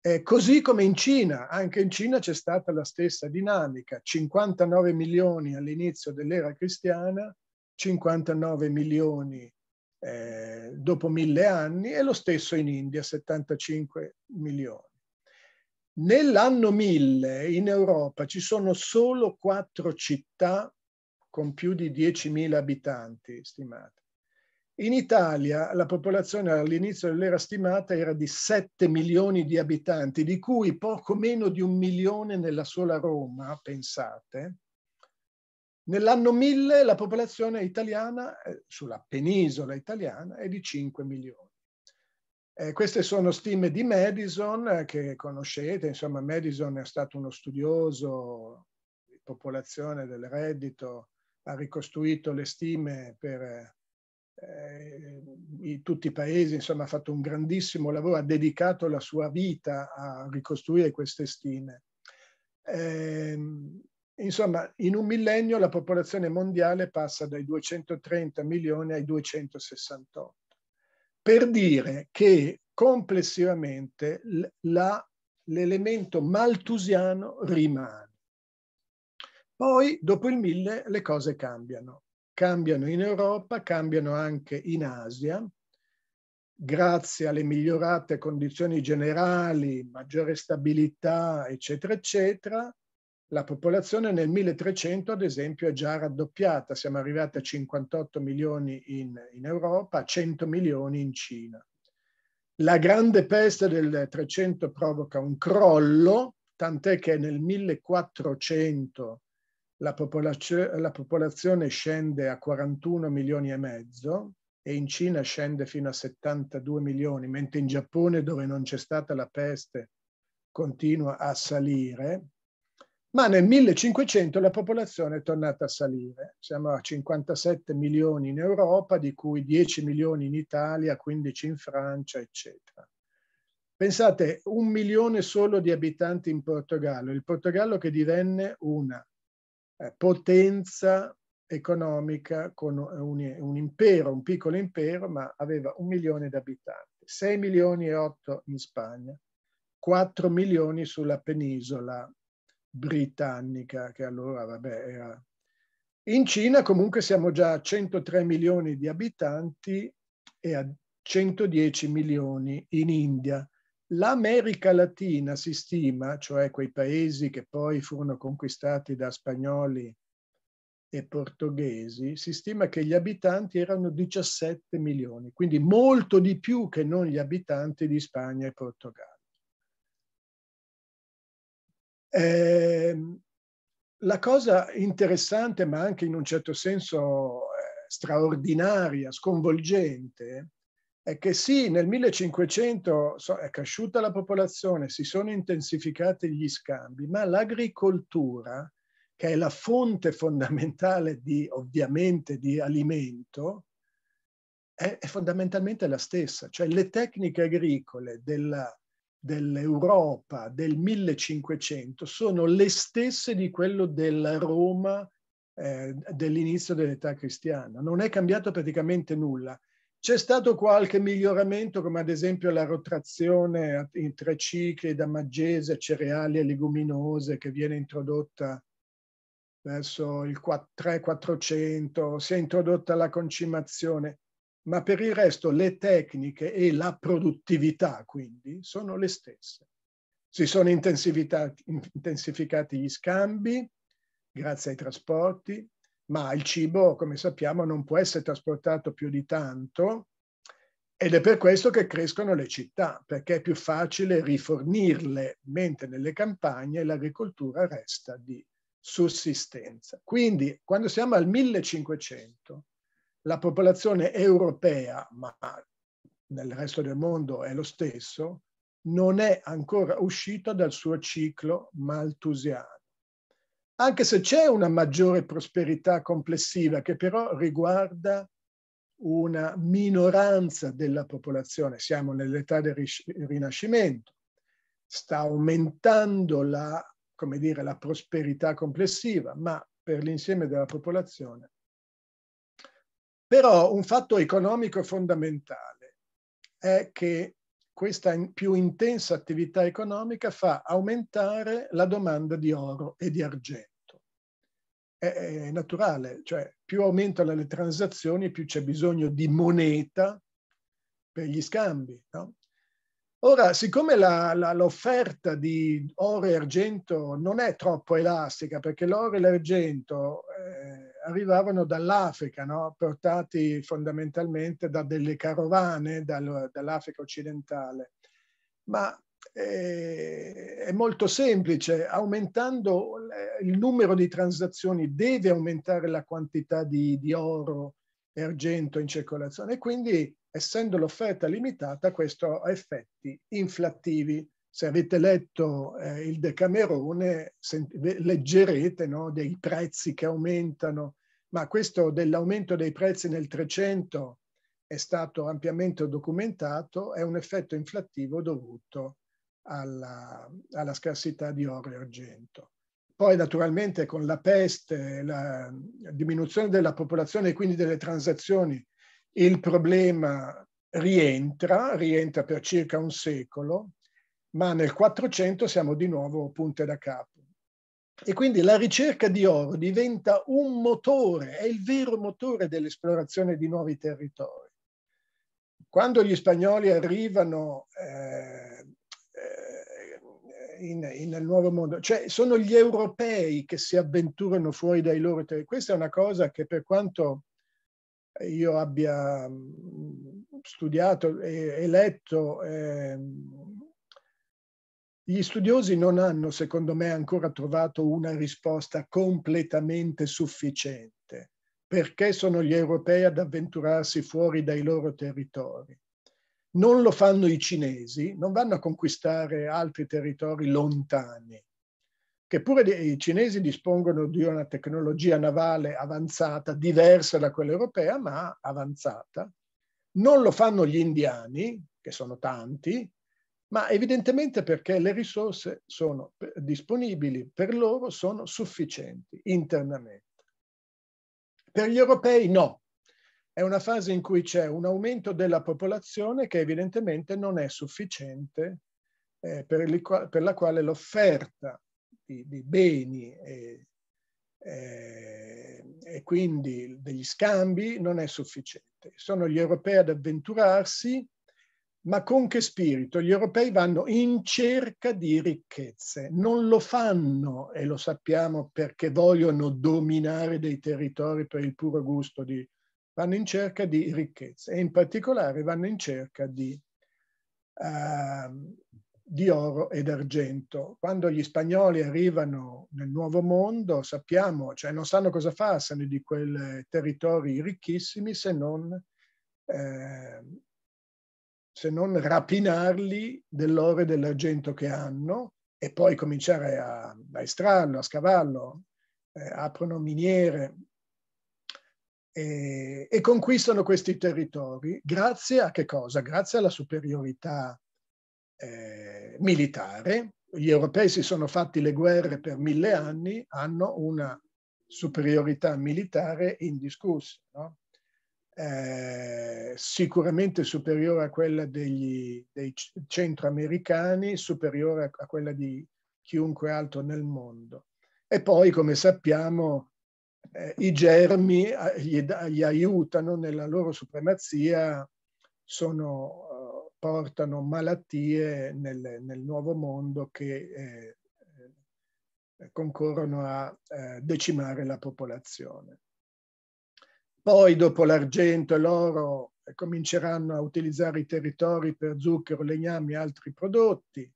Eh, così come in Cina, anche in Cina c'è stata la stessa dinamica, 59 milioni all'inizio dell'era cristiana, 59 milioni eh, dopo mille anni e lo stesso in India, 75 milioni. Nell'anno 1000 in Europa ci sono solo quattro città con più di 10.000 abitanti stimate. In Italia la popolazione all'inizio dell'era stimata era di 7 milioni di abitanti, di cui poco meno di un milione nella sola Roma, pensate, Nell'anno 1000 la popolazione italiana, eh, sulla penisola italiana, è di 5 milioni. Eh, queste sono stime di Madison eh, che conoscete, insomma Madison è stato uno studioso di popolazione del reddito, ha ricostruito le stime per eh, i, tutti i paesi, insomma ha fatto un grandissimo lavoro, ha dedicato la sua vita a ricostruire queste stime. Eh, Insomma, in un millennio la popolazione mondiale passa dai 230 milioni ai 268. Per dire che complessivamente l'elemento maltusiano rimane. Poi, dopo il mille, le cose cambiano. Cambiano in Europa, cambiano anche in Asia, grazie alle migliorate condizioni generali, maggiore stabilità, eccetera, eccetera, la popolazione nel 1300, ad esempio, è già raddoppiata, siamo arrivati a 58 milioni in, in Europa, 100 milioni in Cina. La grande peste del 300 provoca un crollo, tant'è che nel 1400 la, popolazio la popolazione scende a 41 milioni e mezzo e in Cina scende fino a 72 milioni, mentre in Giappone, dove non c'è stata la peste, continua a salire ma nel 1500 la popolazione è tornata a salire. Siamo a 57 milioni in Europa, di cui 10 milioni in Italia, 15 in Francia, eccetera. Pensate, un milione solo di abitanti in Portogallo, il Portogallo che divenne una eh, potenza economica con un, un impero, un piccolo impero, ma aveva un milione di abitanti, 6 milioni e 8 in Spagna, 4 milioni sulla penisola britannica, che allora vabbè, era... In Cina comunque siamo già a 103 milioni di abitanti e a 110 milioni in India. L'America Latina si stima, cioè quei paesi che poi furono conquistati da spagnoli e portoghesi, si stima che gli abitanti erano 17 milioni, quindi molto di più che non gli abitanti di Spagna e Portogallo. Eh, la cosa interessante, ma anche in un certo senso eh, straordinaria, sconvolgente, è che sì, nel 1500 è cresciuta la popolazione, si sono intensificati gli scambi, ma l'agricoltura, che è la fonte fondamentale di, ovviamente di alimento, è, fondamentalmente la stessa. Cioè le tecniche agricole della dell'Europa del 1500 sono le stesse di quello della Roma eh, dell'inizio dell'età cristiana. Non è cambiato praticamente nulla. C'è stato qualche miglioramento, come ad esempio la rotazione in tre cicli da magese, cereali e leguminose, che viene introdotta verso il 3-400, si è introdotta la concimazione ma per il resto le tecniche e la produttività quindi sono le stesse. Si sono intensificati gli scambi grazie ai trasporti, ma il cibo, come sappiamo, non può essere trasportato più di tanto ed è per questo che crescono le città, perché è più facile rifornirle, mentre nelle campagne l'agricoltura resta di sussistenza. Quindi, quando siamo al 1500, la popolazione europea, ma nel resto del mondo è lo stesso, non è ancora uscita dal suo ciclo maltusiano. Anche se c'è una maggiore prosperità complessiva che però riguarda una minoranza della popolazione, siamo nell'età del Rinascimento, sta aumentando la, dire, la prosperità complessiva, ma per l'insieme della popolazione però un fatto economico fondamentale è che questa più intensa attività economica fa aumentare la domanda di oro e di argento. È, è naturale, cioè più aumentano le transazioni, più c'è bisogno di moneta per gli scambi. No? Ora, siccome l'offerta di oro e argento non è troppo elastica, perché l'oro e l'argento... Eh, arrivavano dall'Africa, no? portati fondamentalmente da delle carovane dal, dall'Africa occidentale. Ma eh, è molto semplice, aumentando eh, il numero di transazioni deve aumentare la quantità di, di oro e argento in circolazione e quindi essendo l'offerta limitata questo ha effetti inflattivi se avete letto eh, il Decamerone, leggerete no, dei prezzi che aumentano, ma questo dell'aumento dei prezzi nel 300 è stato ampiamente documentato, è un effetto inflattivo dovuto alla, alla scarsità di oro e argento. Poi naturalmente con la peste, la diminuzione della popolazione e quindi delle transazioni, il problema rientra, rientra per circa un secolo, ma nel 400 siamo di nuovo punte da capo. E quindi la ricerca di oro diventa un motore, è il vero motore dell'esplorazione di nuovi territori. Quando gli spagnoli arrivano eh, eh in, in, nel nuovo mondo, cioè sono gli europei che si avventurano fuori dai loro territori. Questa è una cosa che per quanto io abbia mm, studiato e, e letto eh, gli studiosi non hanno, secondo me, ancora trovato una risposta completamente sufficiente. Perché sono gli europei ad avventurarsi fuori dai loro territori? Non lo fanno i cinesi, non vanno a conquistare altri territori lontani, che pure i cinesi dispongono di una tecnologia navale avanzata, diversa da quella europea, ma avanzata. Non lo fanno gli indiani, che sono tanti, ma evidentemente perché le risorse sono eh, disponibili per loro sono sufficienti internamente. Per gli europei no. È una fase in cui c'è un aumento della popolazione che evidentemente non è sufficiente eh, per, per, la quale l'offerta di, di, beni e, eh, e quindi degli scambi non è sufficiente. Sono gli europei ad avventurarsi ma con che spirito? Gli europei vanno in cerca di ricchezze, non lo fanno, e lo sappiamo perché vogliono dominare dei territori per il puro gusto di... vanno in cerca di ricchezze e in particolare vanno in cerca di, uh, di oro ed argento. Quando gli spagnoli arrivano nel Nuovo Mondo, sappiamo, cioè non sanno cosa farsene di quei territori ricchissimi se non... Eh, se non rapinarli dell'oro e dell'argento che hanno e poi cominciare a, a estrarlo, a scavarlo, eh, aprono miniere e, e, conquistano questi territori grazie a che cosa? Grazie alla superiorità eh, militare. Gli europei si sono fatti le guerre per mille anni, hanno una superiorità militare indiscussa. No? Eh, sicuramente superiore a quella degli, dei centroamericani, superiore a, a quella di chiunque altro nel mondo. E poi, come sappiamo, eh, i germi gli, gli, aiutano nella loro supremazia, sono, eh, portano malattie nel, nel, nuovo mondo che eh, concorrono a eh, decimare la popolazione. Poi dopo l'argento e l'oro eh, cominceranno a utilizzare i territori per zucchero, legname e altri prodotti.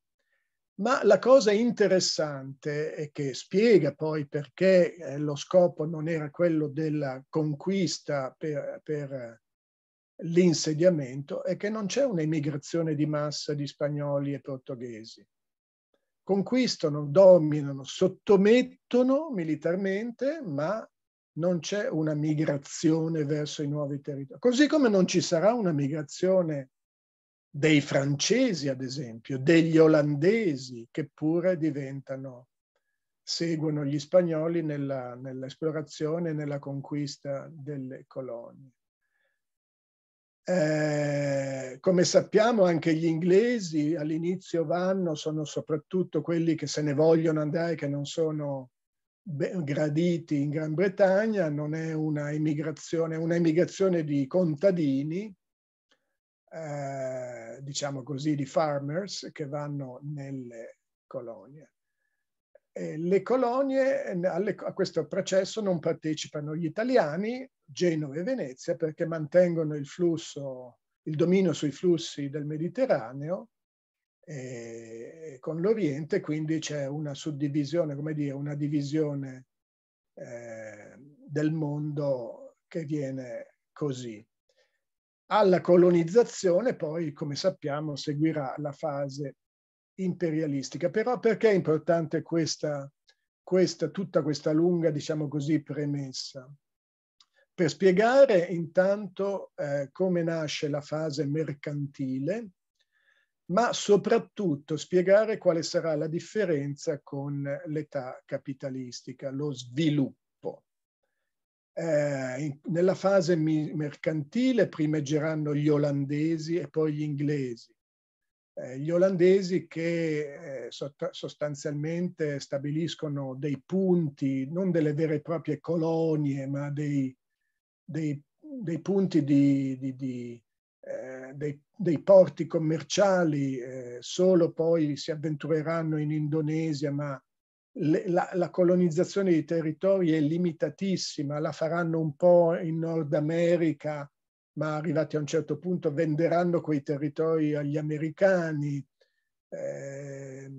Ma la cosa interessante e che spiega poi perché eh, lo scopo non era quello della conquista per, per eh, l'insediamento è che non c'è un'emigrazione di massa di spagnoli e portoghesi. Conquistano, dominano, sottomettono militarmente, ma non c'è una migrazione verso i nuovi territori, così come non ci sarà una migrazione dei francesi, ad esempio, degli olandesi, che pure diventano, seguono gli spagnoli nella, nell'esplorazione e nella conquista delle colonie. Eh, come sappiamo anche gli inglesi all'inizio vanno, sono soprattutto quelli che se ne vogliono andare, che non sono graditi in Gran Bretagna, non è una emigrazione, è un'emigrazione di contadini, eh, diciamo così, di farmers che vanno nelle colonie. E le colonie alle, a questo processo non partecipano gli italiani, Genova e Venezia, perché mantengono il flusso, il dominio sui flussi del Mediterraneo e eh, con l'Oriente, quindi c'è una suddivisione, come dire, una divisione eh, del mondo che viene così. Alla colonizzazione poi, come sappiamo, seguirà la fase imperialistica. Però perché è importante questa, questa, tutta questa lunga, diciamo così, premessa? Per spiegare intanto eh, come nasce la fase mercantile, ma soprattutto spiegare quale sarà la differenza con l'età capitalistica, lo sviluppo. Eh, in, nella fase mercantile primeggeranno gli olandesi e poi gli inglesi. Eh, gli olandesi che eh, sostanzialmente stabiliscono dei punti, non delle vere e proprie colonie, ma dei, dei, dei punti di, di, di eh, dei, dei, porti commerciali, eh, solo poi si avventureranno in Indonesia, ma le, la, la, colonizzazione dei territori è limitatissima, la faranno un po' in Nord America, ma arrivati a un certo punto venderanno quei territori agli americani. Eh,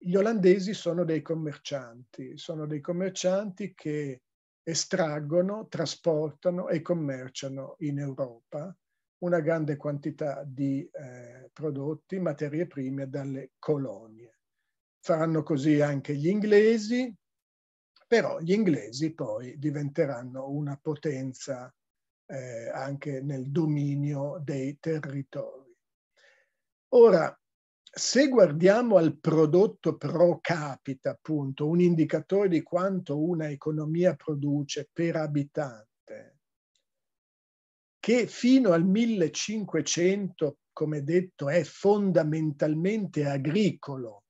gli olandesi sono dei commercianti, sono dei commercianti che estraggono, trasportano e commerciano in Europa una grande quantità di eh, prodotti, materie prime dalle colonie. Faranno così anche gli inglesi, però gli inglesi poi diventeranno una potenza eh, anche nel dominio dei territori. Ora, se guardiamo al prodotto pro capita, appunto, un indicatore di quanto una economia produce per abitante, che fino al 1500, come detto, è fondamentalmente agricolo,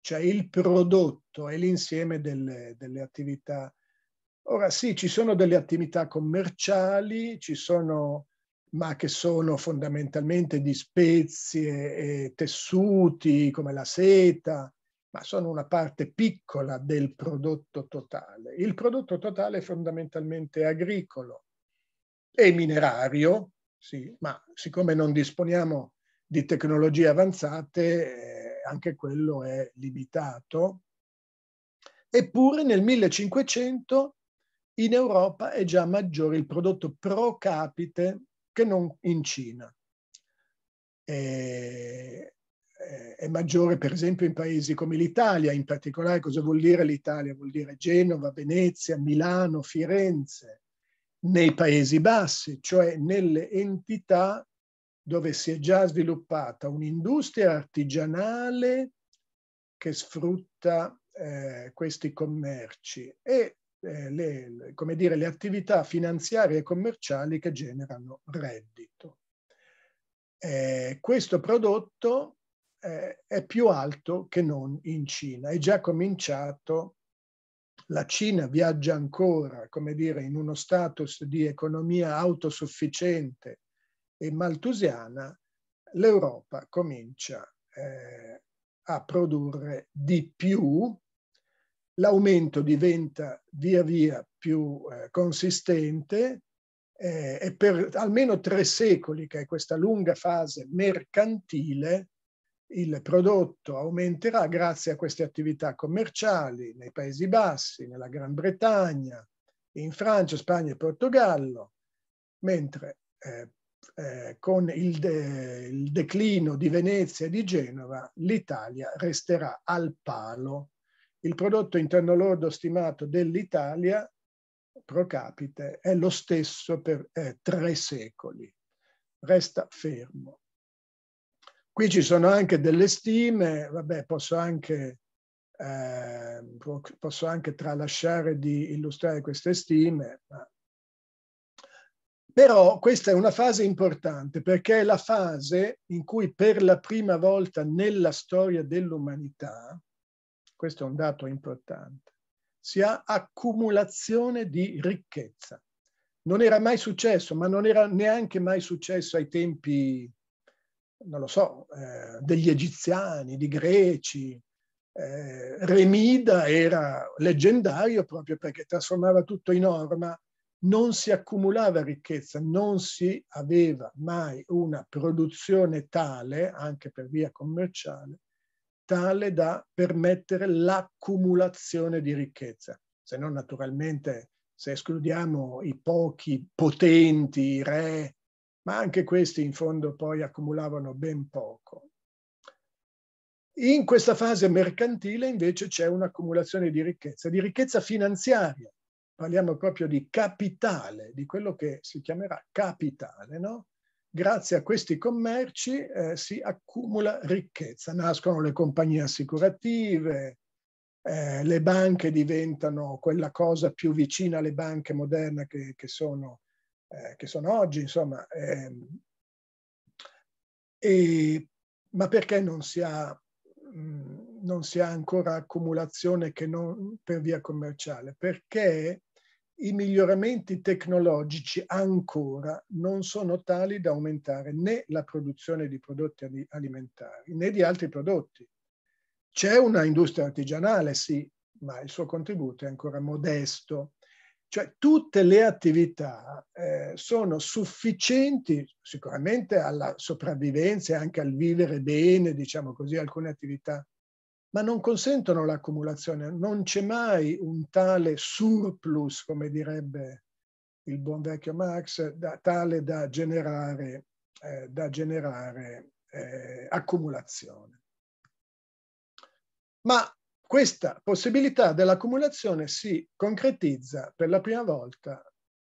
cioè il prodotto è l'insieme delle, delle attività. Ora sì, ci sono delle attività commerciali, ci sono ma che sono fondamentalmente di spezie e tessuti come la seta, ma sono una parte piccola del prodotto totale. Il prodotto totale è fondamentalmente agricolo e minerario, sì, ma siccome non disponiamo di tecnologie avanzate, eh, anche quello è limitato. Eppure nel 1500 in Europa è già maggiore il prodotto pro capite che non in Cina. E, è maggiore per esempio in paesi come l'Italia, in particolare cosa vuol dire l'Italia? Vuol dire Genova, Venezia, Milano, Firenze, nei Paesi Bassi, cioè nelle entità dove si è già sviluppata un'industria artigianale che sfrutta eh, questi commerci e eh, le, dire, le, attività finanziarie e commerciali che generano reddito. Eh, questo prodotto eh, è più alto che non in Cina. È già cominciato, la Cina viaggia ancora, come dire, in uno status di economia autosufficiente e maltusiana, l'Europa comincia eh, a produrre di più l'aumento diventa via via più eh, consistente eh, e per almeno tre secoli, che è questa lunga fase mercantile, il prodotto aumenterà grazie a queste attività commerciali nei Paesi Bassi, nella Gran Bretagna, in Francia, Spagna e Portogallo, mentre eh, eh, con il, de, il declino di Venezia e di Genova l'Italia resterà al palo il prodotto interno lordo stimato dell'Italia pro capite è lo stesso per eh, tre secoli, resta fermo. Qui ci sono anche delle stime, vabbè, posso anche, eh, posso anche tralasciare di illustrare queste stime, ma... però questa è una fase importante perché è la fase in cui per la prima volta nella storia dell'umanità questo è un dato importante, si ha accumulazione di ricchezza. Non era mai successo, ma non era neanche mai successo ai tempi, non lo so, eh, degli egiziani, di greci. Eh, Remida era leggendario proprio perché trasformava tutto in oro, non si accumulava ricchezza, non si aveva mai una produzione tale, anche per via commerciale, tale da permettere l'accumulazione di ricchezza. Se non naturalmente, se escludiamo i pochi potenti, i re, ma anche questi in fondo poi accumulavano ben poco. In questa fase mercantile invece c'è un'accumulazione di ricchezza, di ricchezza finanziaria. Parliamo proprio di capitale, di quello che si chiamerà capitale, no? Grazie a questi commerci eh, si accumula ricchezza, nascono le compagnie assicurative, eh, le banche diventano quella cosa più vicina alle banche moderne che, che, sono, eh, che sono, oggi, insomma. Ehm, e, ma perché non si, ha, mh, mm, non si ha ancora accumulazione che non per via commerciale? Perché i miglioramenti tecnologici ancora non sono tali da aumentare né la produzione di prodotti alimentari né di altri prodotti. C'è una industria artigianale, sì, ma il suo contributo è ancora modesto. Cioè tutte le attività eh, sono sufficienti sicuramente alla sopravvivenza e anche al vivere bene, diciamo così, alcune attività ma non consentono l'accumulazione. Non c'è mai un tale surplus, come direbbe il buon vecchio Marx, da, tale da generare, eh, da generare eh, accumulazione. Ma questa possibilità dell'accumulazione si concretizza per la prima volta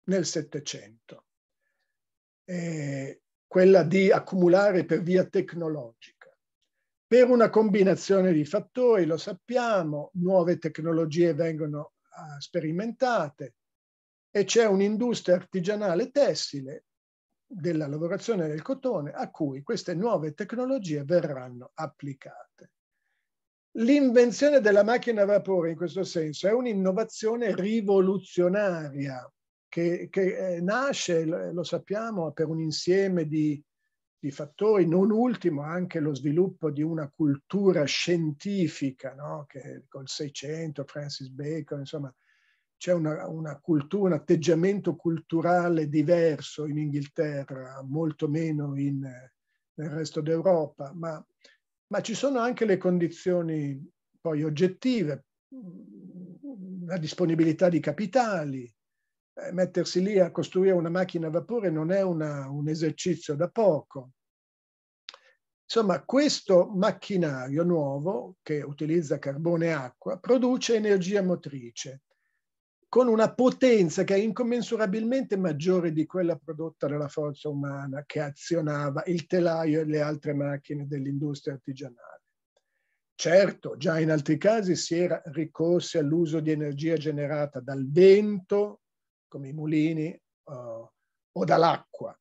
nel Settecento, eh, quella di accumulare per via tecnologica per una combinazione di fattori, lo sappiamo, nuove tecnologie vengono ah, sperimentate e c'è un'industria artigianale tessile della lavorazione del cotone a cui queste nuove tecnologie verranno applicate. L'invenzione della macchina a vapore in questo senso è un'innovazione rivoluzionaria che, che eh, nasce, lo sappiamo, per un insieme di di fattori, non ultimo anche lo sviluppo di una cultura scientifica, no? che col Seicento, Francis Bacon, insomma, c'è una, una cultura, un atteggiamento culturale diverso in Inghilterra, molto meno in, nel resto d'Europa, ma, ma ci sono anche le condizioni poi oggettive, la disponibilità di capitali, eh, mettersi lì a costruire una macchina a vapore non è una, un esercizio da poco. Insomma, questo macchinario nuovo, che utilizza carbone e acqua, produce energia motrice con una potenza che è incommensurabilmente maggiore di quella prodotta dalla forza umana che azionava il telaio e le altre macchine dell'industria artigianale. Certo, già in altri casi si era ricorsi all'uso di energia generata dal vento, come i mulini uh, o dall'acqua,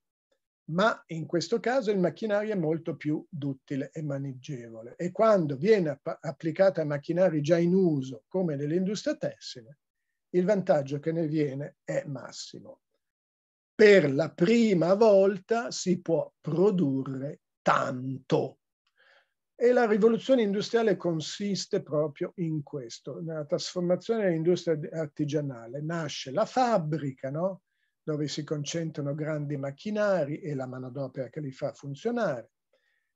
ma in questo caso il macchinario è molto più duttile e maneggevole e quando viene app applicata a macchinari già in uso come nell'industria tessile, il vantaggio che ne viene è massimo. Per la prima volta si può produrre tanto e la rivoluzione industriale consiste proprio in questo, nella trasformazione dell'industria artigianale. Nasce la fabbrica, no? dove si concentrano grandi macchinari e la manodopera che li fa funzionare.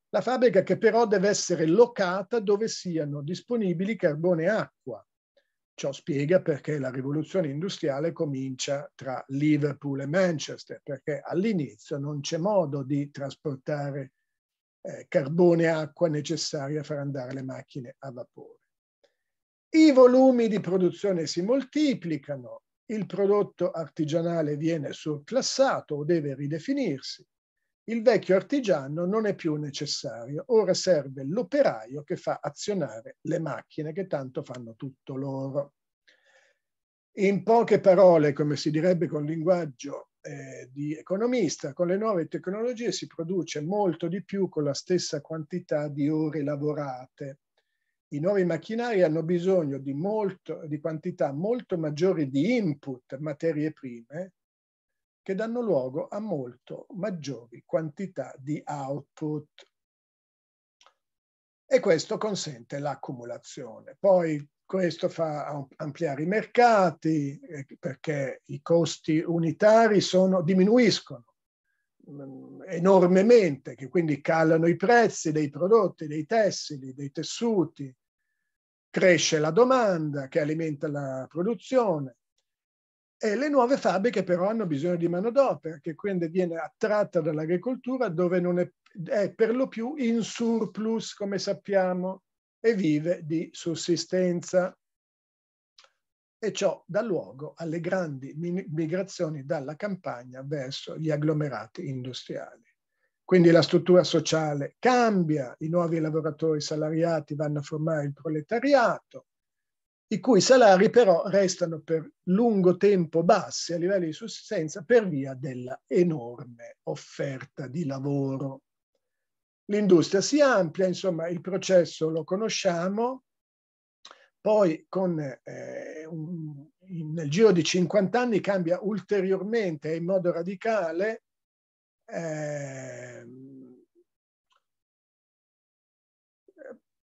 La fabbrica che però deve essere locata dove siano disponibili carbone e acqua. Ciò spiega perché la rivoluzione industriale comincia tra Liverpool e Manchester, perché all'inizio non c'è modo di trasportare eh, carbone e acqua necessaria far andare le macchine a vapore. I volumi di produzione si moltiplicano, il prodotto artigianale viene surclassato o deve ridefinirsi, il vecchio artigiano non è più necessario, ora serve l'operaio che fa azionare le macchine che tanto fanno tutto loro. In poche parole, come si direbbe con linguaggio eh, di economista, con le nuove tecnologie si produce molto di più con la stessa quantità di ore lavorate. I nuovi macchinari hanno bisogno di, molto, di quantità molto maggiori di input, materie prime, che danno luogo a molto maggiori quantità di output. E questo consente l'accumulazione. Poi questo fa ampliare i mercati eh, perché i costi unitari sono, diminuiscono mm, enormemente, che quindi calano i prezzi dei prodotti, dei tessili, dei tessuti, cresce la domanda che alimenta la produzione. E le nuove fabbriche però hanno bisogno di manodopera, che quindi viene attratta dall'agricoltura dove non è, è per lo più in surplus, come sappiamo e vive di sussistenza. E ciò dà luogo alle grandi migrazioni dalla campagna verso gli agglomerati industriali. Quindi la struttura sociale cambia, i nuovi lavoratori salariati vanno a formare il proletariato, i cui salari però restano per lungo tempo bassi a livello di sussistenza per via dell'enorme offerta di lavoro l'industria si amplia, insomma il processo lo conosciamo, poi con, eh, un, in, nel giro di 50 anni cambia ulteriormente in modo radicale eh,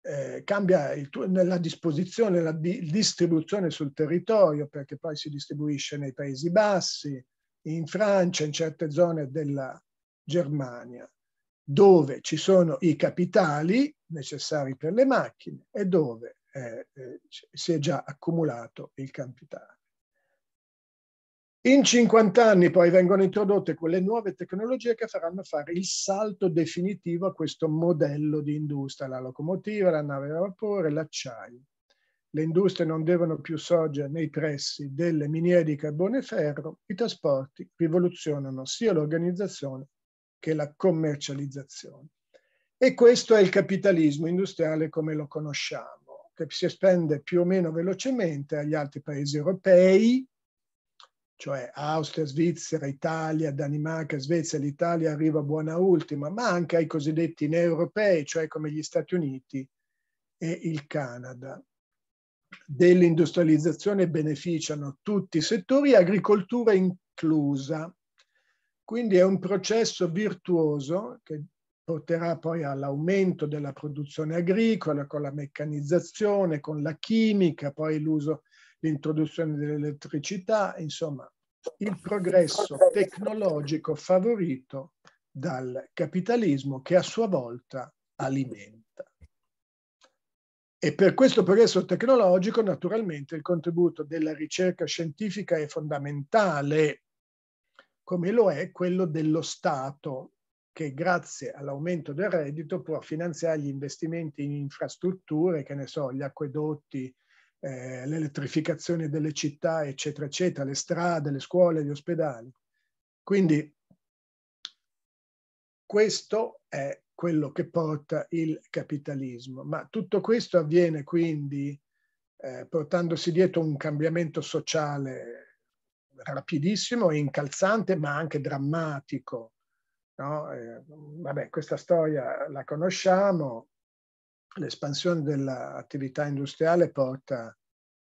eh, cambia il, la disposizione, la di, distribuzione sul territorio perché poi si distribuisce nei Paesi Bassi, in Francia, in certe zone della Germania dove ci sono i capitali necessari per le macchine e dove eh, eh si è già accumulato il capitale. In 50 anni poi vengono introdotte quelle nuove tecnologie che faranno fare il salto definitivo a questo modello di industria, la locomotiva, la nave a vapore, l'acciaio. Le industrie non devono più sorgere nei pressi delle miniere di carbone e ferro, i trasporti rivoluzionano sia l'organizzazione che la commercializzazione. E questo è il capitalismo industriale come lo conosciamo, che si espande più o meno velocemente agli altri paesi europei, cioè Austria, Svizzera, Italia, Danimarca, Svezia, l'Italia arriva buona ultima, ma anche ai cosiddetti neoeuropei, cioè come gli Stati Uniti e il Canada. Dell'industrializzazione beneficiano tutti i settori, agricoltura inclusa. Quindi è un processo virtuoso che porterà poi all'aumento della produzione agricola con la meccanizzazione, con la chimica, poi l'uso, l'introduzione dell'elettricità, insomma il progresso tecnologico favorito dal capitalismo che a sua volta alimenta. E per questo progresso tecnologico naturalmente il contributo della ricerca scientifica è fondamentale come lo è quello dello Stato che grazie all'aumento del reddito può finanziare gli investimenti in infrastrutture, che ne so, gli acquedotti, eh, l'elettrificazione delle città, eccetera, eccetera, le strade, le scuole, gli ospedali. Quindi questo è quello che porta il capitalismo, ma tutto questo avviene quindi eh, portandosi dietro un cambiamento sociale rapidissimo e incalzante, ma anche drammatico. No? Eh, vabbè, questa storia la conosciamo, l'espansione dell'attività industriale porta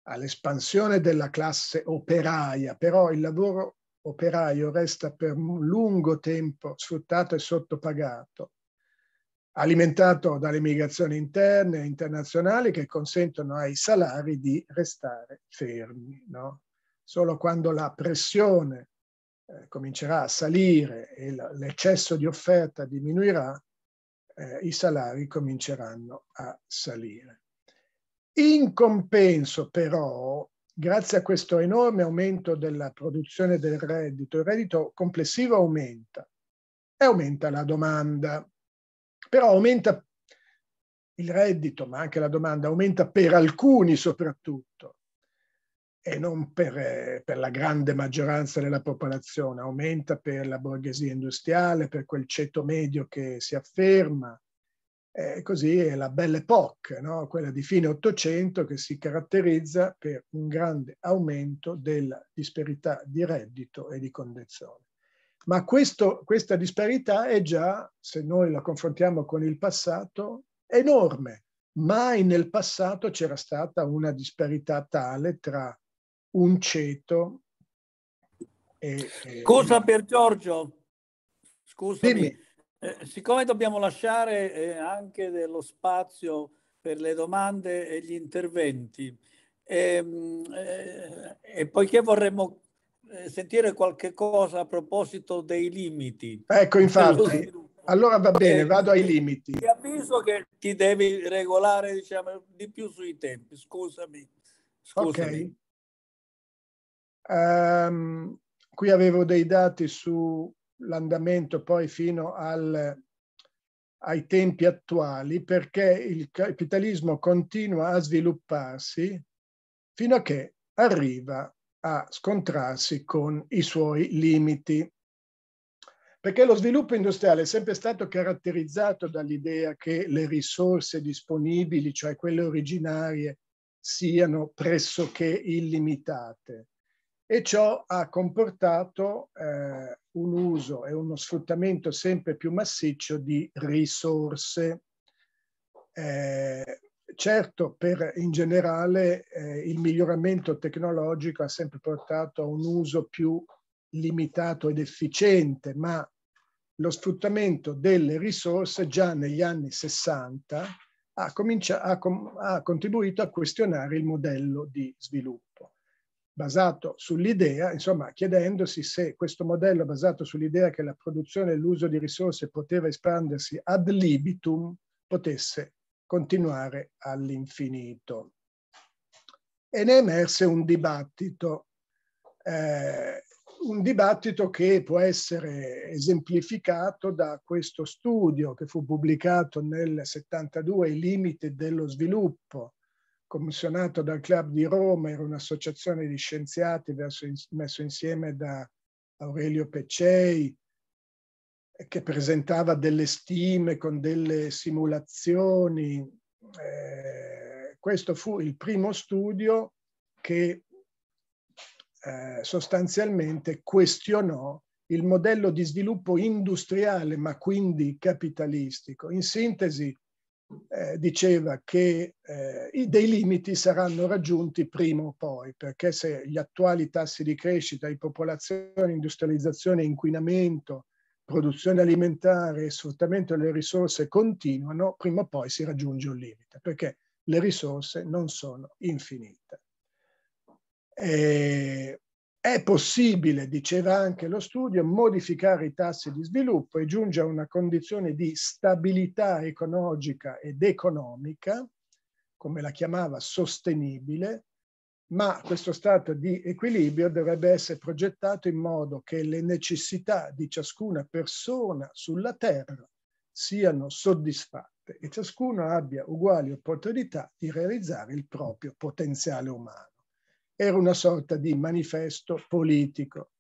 all'espansione della classe operaia, però il lavoro operaio resta per lungo tempo sfruttato e sottopagato, alimentato dalle migrazioni interne e internazionali che consentono ai salari di restare fermi. No? Solo quando la pressione eh, comincerà a salire e l'eccesso di offerta diminuirà, eh, i salari cominceranno a salire. In compenso però, grazie a questo enorme aumento della produzione del reddito, il reddito complessivo aumenta e aumenta la domanda. Però aumenta il reddito, ma anche la domanda, aumenta per alcuni soprattutto e non per, eh, per, la grande maggioranza della popolazione, aumenta per la borghesia industriale, per quel ceto medio che si afferma. E così è la Belle Époque, no? quella di fine Ottocento che si caratterizza per un grande aumento della disparità di reddito e di condizioni. Ma questo, questa disparità è già, se noi la confrontiamo con il passato, enorme. Mai nel passato c'era stata una disparità tale tra un ceto. E, e... Cosa per Giorgio? Scusami, eh, siccome dobbiamo lasciare eh, anche dello spazio per le domande e gli interventi, e, ehm, eh, e poiché vorremmo eh, sentire qualche cosa a proposito dei limiti. Ecco, infatti. Allora va bene, eh, vado ai limiti. Ti avviso che ti devi regolare diciamo, di più sui tempi, scusami. scusami. Okay. Um, qui avevo dei dati sull'andamento poi fino al, ai tempi attuali perché il capitalismo continua a svilupparsi fino a che arriva a scontrarsi con i suoi limiti. Perché lo sviluppo industriale è sempre stato caratterizzato dall'idea che le risorse disponibili, cioè quelle originarie, siano pressoché illimitate e ciò ha comportato eh, un uso e uno sfruttamento sempre più massiccio di risorse. Eh, certo, per, in generale eh, il miglioramento tecnologico ha sempre portato a un uso più limitato ed efficiente, ma lo sfruttamento delle risorse già negli anni 60 ha, comincia- ha, com- ha contribuito a questionare il modello di sviluppo basato sull'idea, insomma chiedendosi se questo modello basato sull'idea che la produzione e l'uso di risorse poteva espandersi ad libitum potesse continuare all'infinito. E ne emerse un dibattito, eh, un dibattito che può essere esemplificato da questo studio che fu pubblicato nel 72, I limiti dello sviluppo, commissionato dal Club di Roma, era un'associazione di scienziati messo insieme da Aurelio Peccei, eh, che presentava delle stime con delle simulazioni. Eh, questo fu il primo studio che eh, sostanzialmente questionò il modello di sviluppo industriale, ma quindi capitalistico. In sintesi, eh, diceva che eh, dei limiti saranno raggiunti prima o poi, perché se gli attuali tassi di crescita di popolazione, industrializzazione, inquinamento, produzione alimentare e sfruttamento delle risorse continuano, prima o poi si raggiunge un limite, perché le risorse non sono infinite. E è possibile, diceva anche lo studio, modificare i tassi di sviluppo e giungere a una condizione di stabilità ecologica ed economica, come la chiamava, sostenibile, ma questo stato di equilibrio dovrebbe essere progettato in modo che le necessità di ciascuna persona sulla Terra siano soddisfatte e ciascuno abbia uguali opportunità di realizzare il proprio potenziale umano era una sorta di manifesto politico.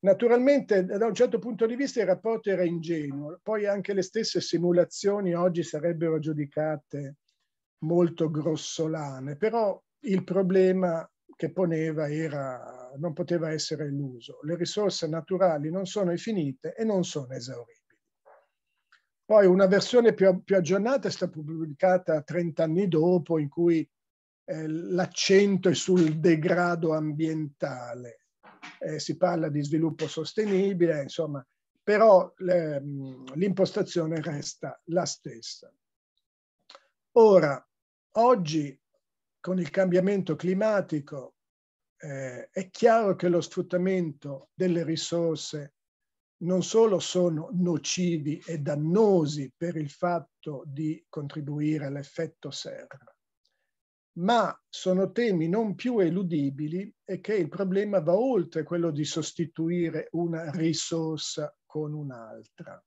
Naturalmente, da un certo punto di vista, il rapporto era ingenuo, poi anche le stesse simulazioni oggi sarebbero giudicate molto grossolane, però il problema che poneva era, non poteva essere illuso. Le risorse naturali non sono infinite e non sono esauribili. Poi una versione più, più aggiornata è stata pubblicata 30 anni dopo, in cui eh, l'accento è sul degrado ambientale, eh, si parla di sviluppo sostenibile, insomma, però ehm, l'impostazione resta la stessa. Ora, oggi con il cambiamento climatico eh, è chiaro che lo sfruttamento delle risorse non solo sono nocivi e dannosi per il fatto di contribuire all'effetto serra, ma sono temi non più eludibili e che il problema va oltre quello di sostituire una risorsa con un'altra.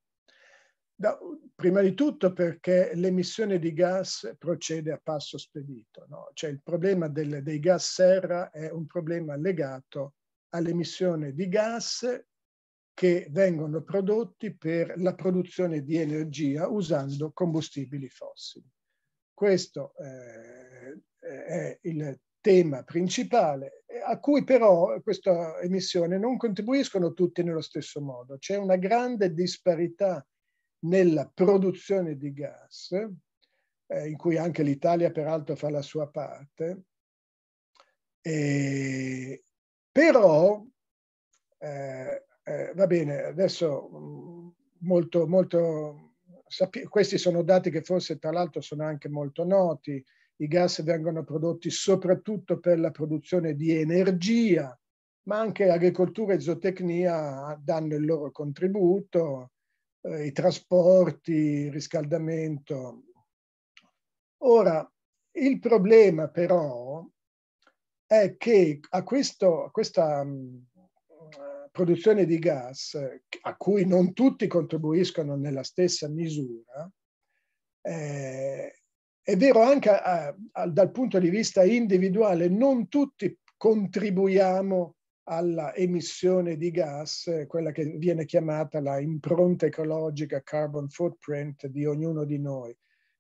prima di tutto perché l'emissione di gas procede a passo spedito, no? cioè il problema del, dei gas serra è un problema legato all'emissione di gas che vengono prodotti per la produzione di energia usando combustibili fossili. Questo eh, eh, è il tema principale, eh, a cui però questa emissione non contribuiscono tutti nello stesso modo. C'è una grande disparità nella produzione di gas, eh, in cui anche l'Italia peraltro fa la sua parte, e, però, eh, eh, va bene, adesso mm, molto, molto, questi sono dati che forse tra l'altro sono anche molto noti, i gas vengono prodotti soprattutto per la produzione di energia, ma anche agricoltura e zootecnia danno il loro contributo, eh, i trasporti, il riscaldamento. Ora, il problema però è che a, questo, a questa mm, produzione di gas, a cui non tutti contribuiscono nella stessa misura, eh, è vero anche a, eh, a, dal punto di vista individuale, non tutti contribuiamo alla emissione di gas, quella che viene chiamata la impronta ecologica, carbon footprint di ognuno di noi,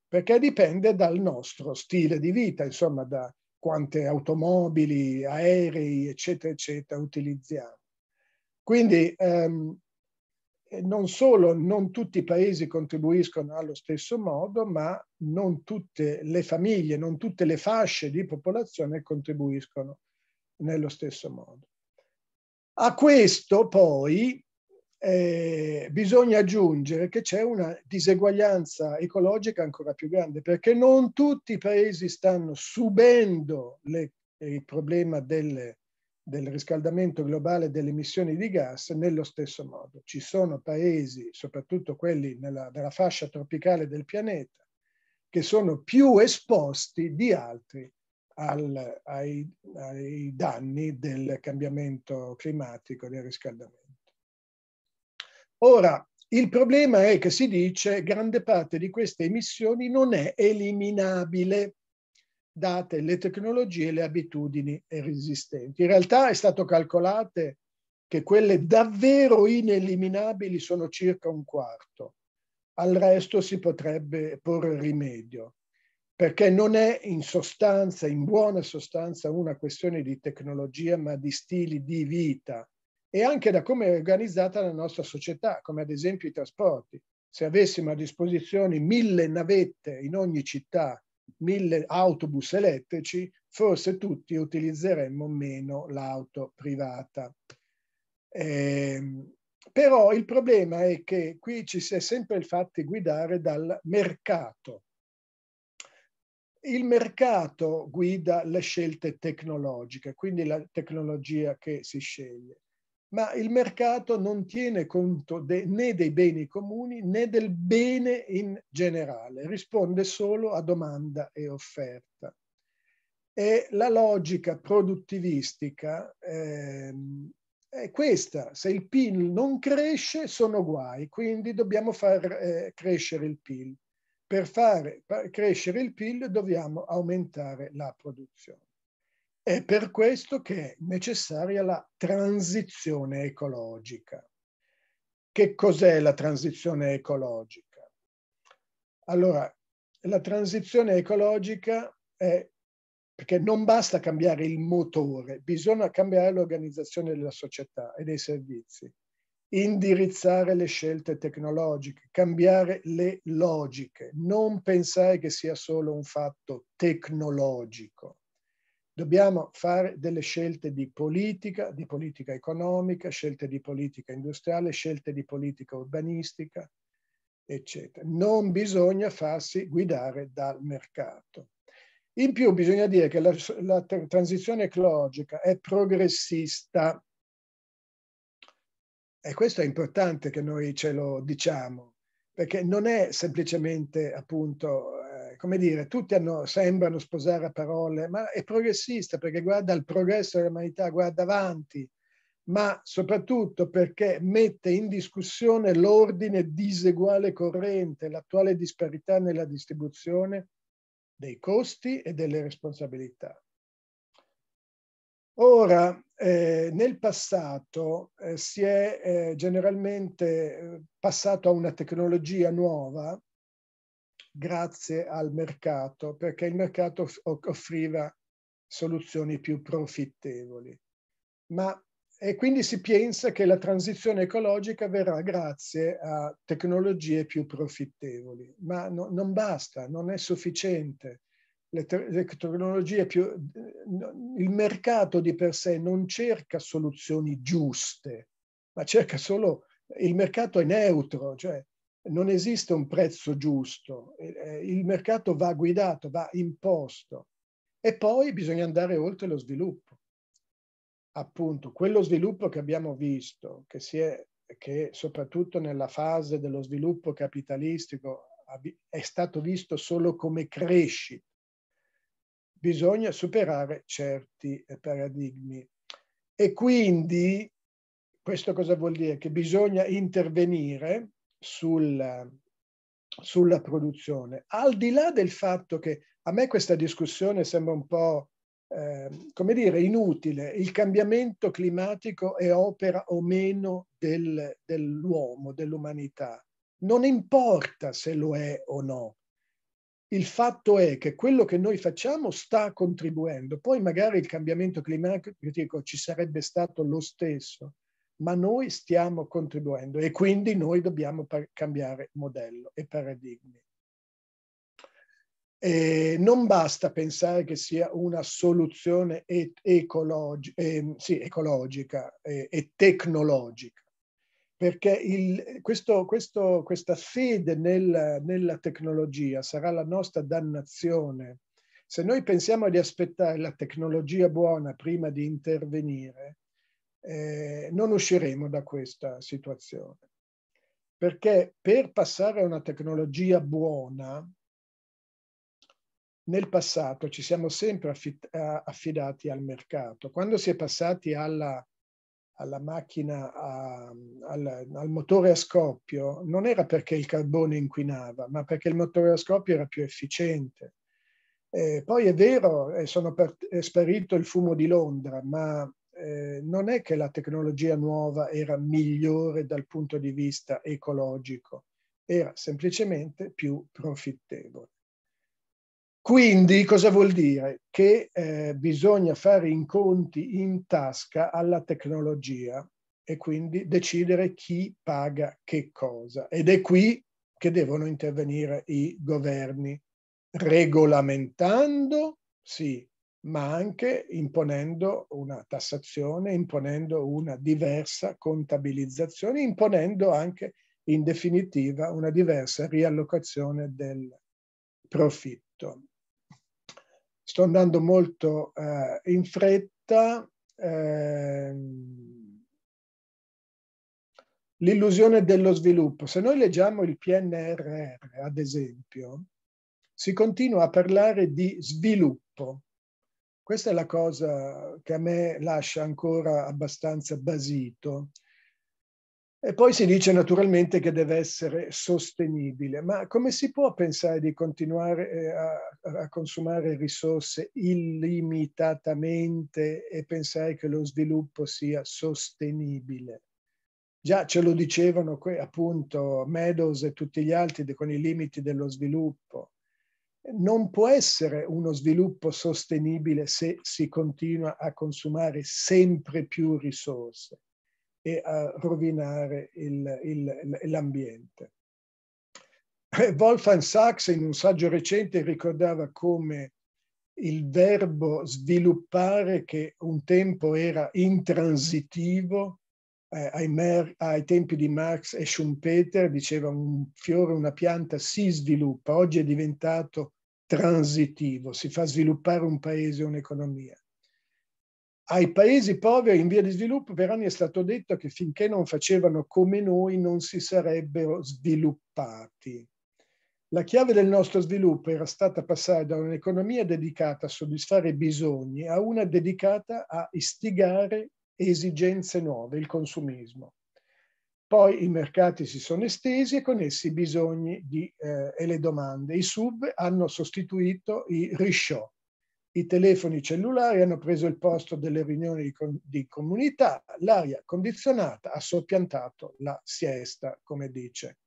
perché dipende dal nostro stile di vita, insomma da quante automobili, aerei, eccetera, eccetera utilizziamo. Quindi ehm, non solo non tutti i paesi contribuiscono allo stesso modo, ma non tutte le famiglie, non tutte le fasce di popolazione contribuiscono nello stesso modo. A questo poi eh, bisogna aggiungere che c'è una diseguaglianza ecologica ancora più grande, perché non tutti i paesi stanno subendo le, il problema delle, del riscaldamento globale delle emissioni di gas nello stesso modo. Ci sono paesi, soprattutto quelli nella, nella fascia tropicale del pianeta, che sono più esposti di altri al, ai, ai, danni del cambiamento climatico, del riscaldamento. Ora, il problema è che si dice che grande parte di queste emissioni non è eliminabile date le tecnologie le abitudini resistenti. In realtà è stato calcolato che quelle davvero ineliminabili sono circa un quarto. Al resto si potrebbe porre rimedio, perché non è in sostanza, in buona sostanza, una questione di tecnologia, ma di stili di vita e anche da come è organizzata la nostra società, come ad esempio i trasporti. Se avessimo a disposizione mille navette in ogni città mille autobus elettrici, forse tutti utilizzeremmo meno l'auto privata. Eh, però il problema è che qui ci si è sempre fatti guidare dal mercato. Il mercato guida le scelte tecnologiche, quindi la tecnologia che si sceglie ma il mercato non tiene conto de, né dei beni comuni né del bene in generale, risponde solo a domanda e offerta. E la logica produttivistica eh, è questa, se il PIL non cresce sono guai, quindi dobbiamo far eh, crescere il PIL. Per far crescere il PIL dobbiamo aumentare la produzione. È per questo che è necessaria la transizione ecologica. Che cos'è la transizione ecologica? Allora, la transizione ecologica è perché non basta cambiare il motore, bisogna cambiare l'organizzazione della società e dei servizi, indirizzare le scelte tecnologiche, cambiare le logiche, non pensare che sia solo un fatto tecnologico. Dobbiamo fare delle scelte di politica, di politica economica, scelte di politica industriale, scelte di politica urbanistica, eccetera. Non bisogna farsi guidare dal mercato. In più bisogna dire che la, la transizione ecologica è progressista e questo è importante che noi ce lo diciamo, perché non è semplicemente appunto come dire, tutti hanno, sembrano sposare a parole, ma è progressista perché guarda al progresso dell'umanità, guarda avanti, ma soprattutto perché mette in discussione l'ordine diseguale corrente, l'attuale disparità nella distribuzione dei costi e delle responsabilità. Ora, eh, nel passato eh, si è eh, generalmente eh, passato a una tecnologia nuova grazie al mercato, perché il mercato offriva soluzioni più profittevoli. Ma, e quindi si pensa che la transizione ecologica verrà grazie a tecnologie più profittevoli, ma no, non basta, non è sufficiente. Le tecnologie più, il mercato di per sé non cerca soluzioni giuste, ma cerca solo il mercato è neutro, cioè non esiste un prezzo giusto, eh, eh, il mercato va guidato, va imposto e poi bisogna andare oltre lo sviluppo. Appunto, quello sviluppo che abbiamo visto, che, è, che soprattutto nella fase dello sviluppo capitalistico è stato visto solo come crescita, bisogna superare certi eh, paradigmi. E quindi questo cosa vuol dire? Che bisogna intervenire sul, sulla produzione, al di là del fatto che a me questa discussione sembra un po', eh, come dire, inutile, il cambiamento climatico è opera o meno del, dell'uomo, dell'umanità. Non importa se lo è o no. Il fatto è che quello che noi facciamo sta contribuendo. Poi magari il cambiamento climatico ci sarebbe stato lo stesso, ma noi stiamo contribuendo e quindi noi dobbiamo cambiare modello e paradigmi. E non basta pensare che sia una soluzione ecologi eh, sì, ecologica eh, e tecnologica, perché il, questo, questo, questa fede nel, nella tecnologia sarà la nostra dannazione. Se noi pensiamo di aspettare la tecnologia buona prima di intervenire, eh, non usciremo da questa situazione. Perché per passare a una tecnologia buona, nel passato ci siamo sempre affidati al mercato. Quando si è passati alla, alla macchina, a, al, al, motore a scoppio, non era perché il carbone inquinava, ma perché il motore a scoppio era più efficiente. Eh, poi è vero, eh, sono per, è sparito il fumo di Londra, ma eh, non è che la tecnologia nuova era migliore dal punto di vista ecologico, era semplicemente più profittevole. Quindi cosa vuol dire? Che eh, bisogna fare inconti in tasca alla tecnologia e quindi decidere chi paga che cosa. Ed è qui che devono intervenire i governi, regolamentando, sì, ma anche imponendo una tassazione, imponendo una diversa contabilizzazione, imponendo anche in definitiva una diversa riallocazione del profitto. Sto andando molto eh, in fretta. Eh, l'illusione dello sviluppo. Se noi leggiamo il PNRR, ad esempio, si continua a parlare di sviluppo questa è la cosa che a me lascia ancora abbastanza basito. E poi si dice naturalmente che deve essere sostenibile, ma come si può pensare di continuare eh, a, a consumare risorse illimitatamente e pensare che lo sviluppo sia sostenibile? Già ce lo dicevano appunto Meadows e tutti gli altri con i limiti dello sviluppo non può essere uno sviluppo sostenibile se si continua a consumare sempre più risorse e a rovinare l'ambiente. Eh, Wolfgang Sachs in un saggio recente ricordava come il verbo sviluppare che un tempo era intransitivo, eh, ai, mer, ai, tempi di Marx e Schumpeter diceva un fiore, una pianta si sviluppa, oggi è diventato transitivo, si fa sviluppare un paese, un'economia. Ai paesi poveri in via di sviluppo per anni è stato detto che finché non facevano come noi non si sarebbero sviluppati. La chiave del nostro sviluppo era stata passare da un'economia dedicata a soddisfare bisogni a una dedicata a istigare esigenze nuove, il consumismo. Poi i mercati si sono estesi e con essi i bisogni di, eh, e le domande. I sub hanno sostituito i risciò. I telefoni cellulari hanno preso il posto delle riunioni di, com di comunità. L'aria condizionata ha soppiantato la siesta, come dice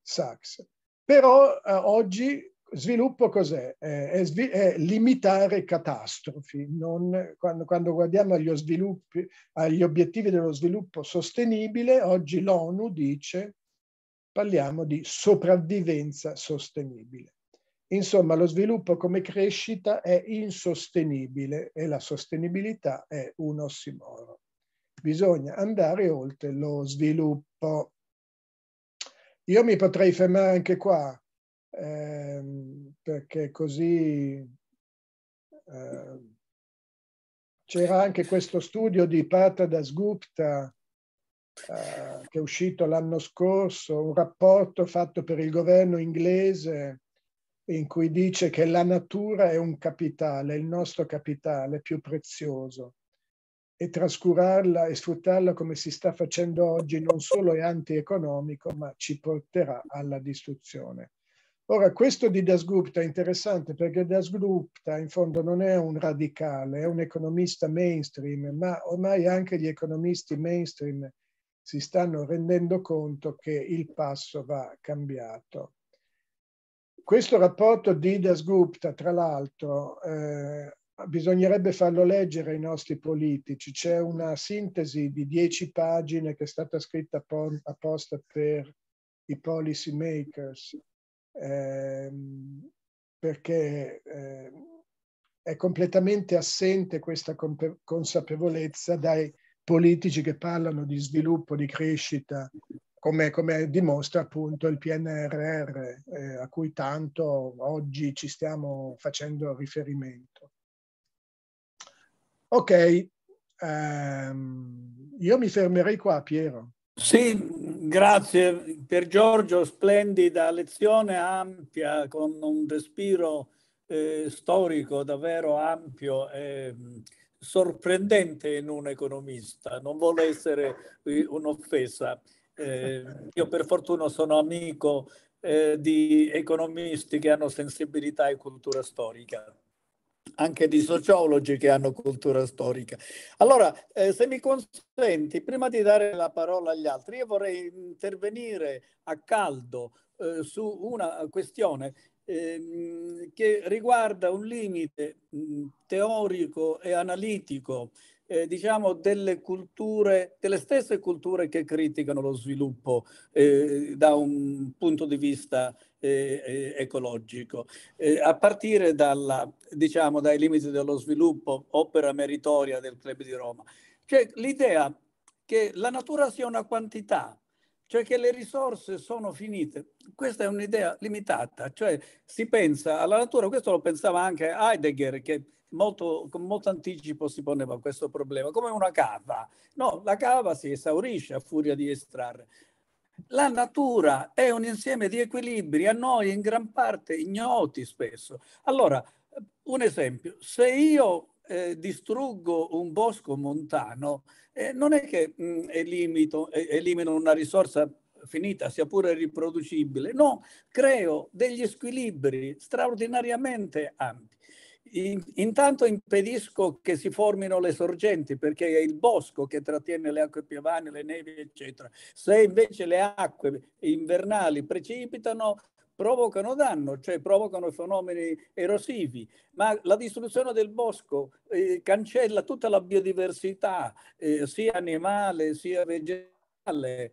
Sachs. Però eh, oggi sviluppo cos'è? è, svi- è, limitare catastrofi. Non, quando, quando, guardiamo agli, sviluppi, agli obiettivi dello sviluppo sostenibile, oggi l'ONU dice parliamo di sopravvivenza sostenibile. Insomma, lo sviluppo come crescita è insostenibile e la sostenibilità è un ossimoro. Bisogna andare oltre lo sviluppo. Io mi potrei fermare anche qua, ehm, perché così eh, c'era anche questo studio di Patadas Gupta eh, che è uscito l'anno scorso, un rapporto fatto per il governo inglese in cui dice che la natura è un capitale, il nostro capitale più prezioso e trascurarla e sfruttarla come si sta facendo oggi non solo è antieconomico, ma ci porterà alla distruzione. Ora, questo di Dasgupta è interessante perché Dasgupta in fondo non è un radicale, è un economista mainstream, ma ormai anche gli economisti mainstream si stanno rendendo conto che il passo va cambiato. Questo rapporto di Dasgupta, tra l'altro, eh, bisognerebbe farlo leggere ai nostri politici. C'è una sintesi di dieci pagine che è stata scritta apposta per i policy makers Ehm, perché eh, è completamente assente questa consapevolezza dai politici che parlano di sviluppo, di crescita, come, come dimostra appunto il PNRR eh, a cui tanto oggi ci stiamo facendo riferimento. Ok, um, io mi fermerei qua Piero. Sì, grazie per Giorgio, splendida lezione ampia con un respiro eh, storico davvero ampio e mm, sorprendente in un economista, non vuole essere eh, un'offesa. Eh, io per fortuna sono amico eh, di economisti che hanno sensibilità e cultura storica anche di sociologi che hanno cultura storica. Allora, eh, se mi consenti, prima di dare la parola agli altri, io vorrei intervenire a caldo eh, su una questione eh, che riguarda un limite mh, mm, teorico e analitico eh, diciamo delle culture, delle stesse culture che criticano lo sviluppo eh, da un punto di vista eh, ecologico. Eh, a partire dalla, diciamo, dai limiti dello sviluppo, opera meritoria del Club di Roma. Cioè l'idea che la natura sia una quantità, cioè che le risorse sono finite. Questa è un'idea limitata, cioè si pensa alla natura, questo lo pensava anche Heidegger che molto, con molto anticipo si poneva questo problema, come una cava. No, la cava si esaurisce a furia di estrarre. La natura è un insieme di equilibri a noi in gran parte ignoti spesso. Allora, un esempio, se io eh, distruggo un bosco montano, eh, non è che mh, mm, elimito, eh, elimino una risorsa finita, sia pure riproducibile, no, creo degli squilibri straordinariamente ampi. In, intanto impedisco che si formino le sorgenti perché è il bosco che trattiene le acque piovane, le nevi, eccetera. Se invece le acque invernali precipitano, provocano danno, cioè provocano fenomeni erosivi, ma la distruzione del bosco eh, cancella tutta la biodiversità, eh, sia animale sia vegetale locale,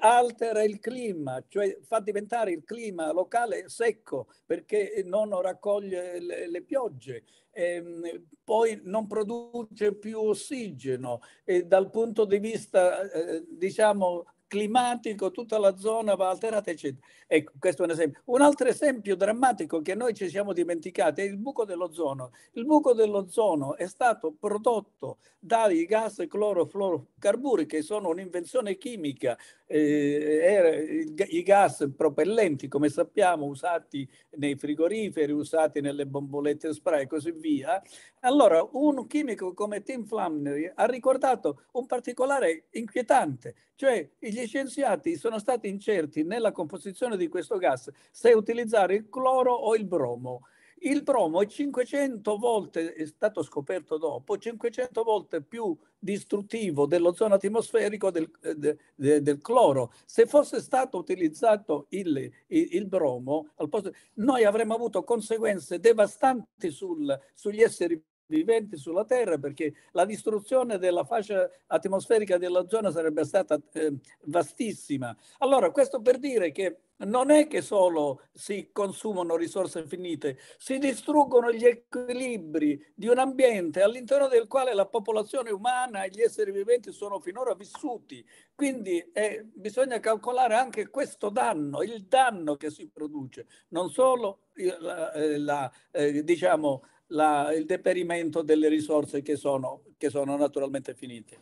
altera il clima, cioè fa diventare il clima locale secco perché non raccoglie le, le piogge. E ehm, poi non produce più ossigeno e dal punto di vista eh, diciamo climatico tutta la zona va alterata eccetera. Ecco questo è un esempio. Un altro esempio drammatico che noi ci siamo dimenticati è il buco dell'ozono. Il buco dell'ozono è stato prodotto dai gas clorofluorofluoruro idrocarburi che sono un'invenzione chimica, eh, i gas propellenti come sappiamo usati nei frigoriferi, usati nelle bombolette spray e così via, allora un chimico come Tim Flamner ha ricordato un particolare inquietante, cioè gli scienziati sono stati incerti nella composizione di questo gas se utilizzare il cloro o il bromo il bromo è 500 volte, è stato scoperto dopo, 500 volte più distruttivo dell'ozono atmosferico del, eh, de, de, del, cloro. Se fosse stato utilizzato il, il, il bromo, posto, noi avremmo avuto conseguenze devastanti sul, sugli esseri viventi sulla Terra perché la distruzione della fascia atmosferica della zona sarebbe stata eh, vastissima. Allora, questo per dire che non è che solo si consumano risorse finite, si distruggono gli equilibri di un ambiente all'interno del quale la popolazione umana e gli esseri viventi sono finora vissuti. Quindi eh, bisogna calcolare anche questo danno, il danno che si produce, non solo la, eh, la eh, diciamo, la, il deperimento delle risorse che sono, che sono naturalmente finite.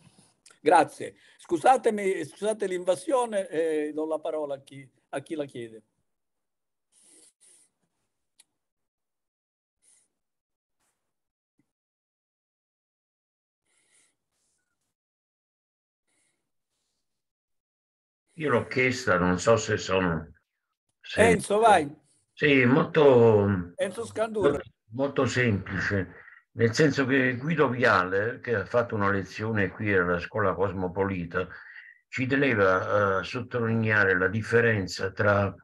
Grazie. Scusatemi, scusate l'invasione e do la parola a chi, a chi la chiede. Io l'ho chiesta, non so se sono... Se... Enzo, vai. Sì, molto... Enzo Scandura molto semplice, nel senso che Guido Viale, che ha fatto una lezione qui alla scuola cosmopolita, ci teneva a sottolineare la differenza tra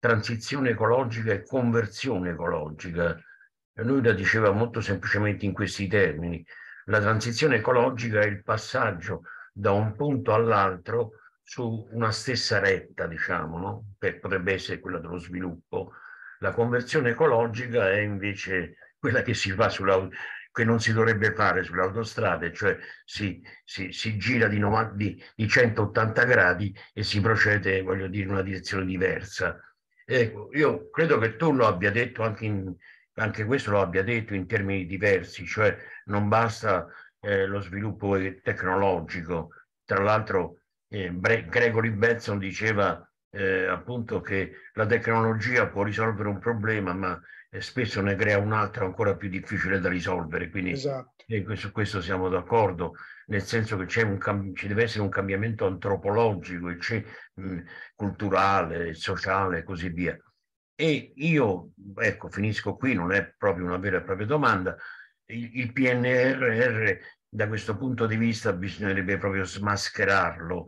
transizione ecologica e conversione ecologica. lui la diceva molto semplicemente in questi termini. La transizione ecologica è il passaggio da un punto all'altro su una stessa retta, diciamo, no? che potrebbe essere quella dello sviluppo, la conversione ecologica è invece quella che si fa sulla, che non si dovrebbe fare sulle autostrade, cioè si, si, si gira di, 90, di, di, 180 gradi e si procede, voglio dire, in una direzione diversa. Ecco, io credo che tu lo abbia detto anche, in, anche questo lo abbia detto in termini diversi, cioè non basta eh, lo sviluppo tecnologico. Tra l'altro eh, Gregory Benson diceva eh, appunto che la tecnologia può risolvere un problema, ma eh, spesso ne crea un altro ancora più difficile da risolvere. Quindi esatto. eh, su questo siamo d'accordo, nel senso che c'è un, ci deve essere un cambiamento antropologico, mh, mm, culturale, sociale e così via. E io, ecco, finisco qui, non è proprio una vera e propria domanda, il, il PNRR da questo punto di vista bisognerebbe proprio smascherarlo,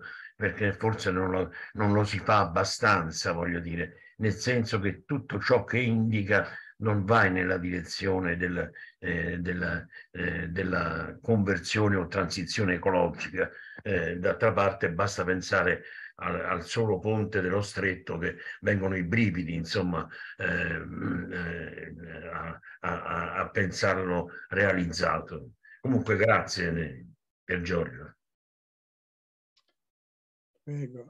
perché forse non lo, non lo si fa abbastanza, voglio dire, nel senso che tutto ciò che indica non va nella direzione del, eh, della, eh, della, conversione o transizione ecologica. Eh, d'altra parte basta pensare al, al, solo ponte dello stretto che vengono i brividi, insomma, eh, mm, eh, a, a, a pensarlo realizzato. Comunque grazie eh, per Giorgio. Prego.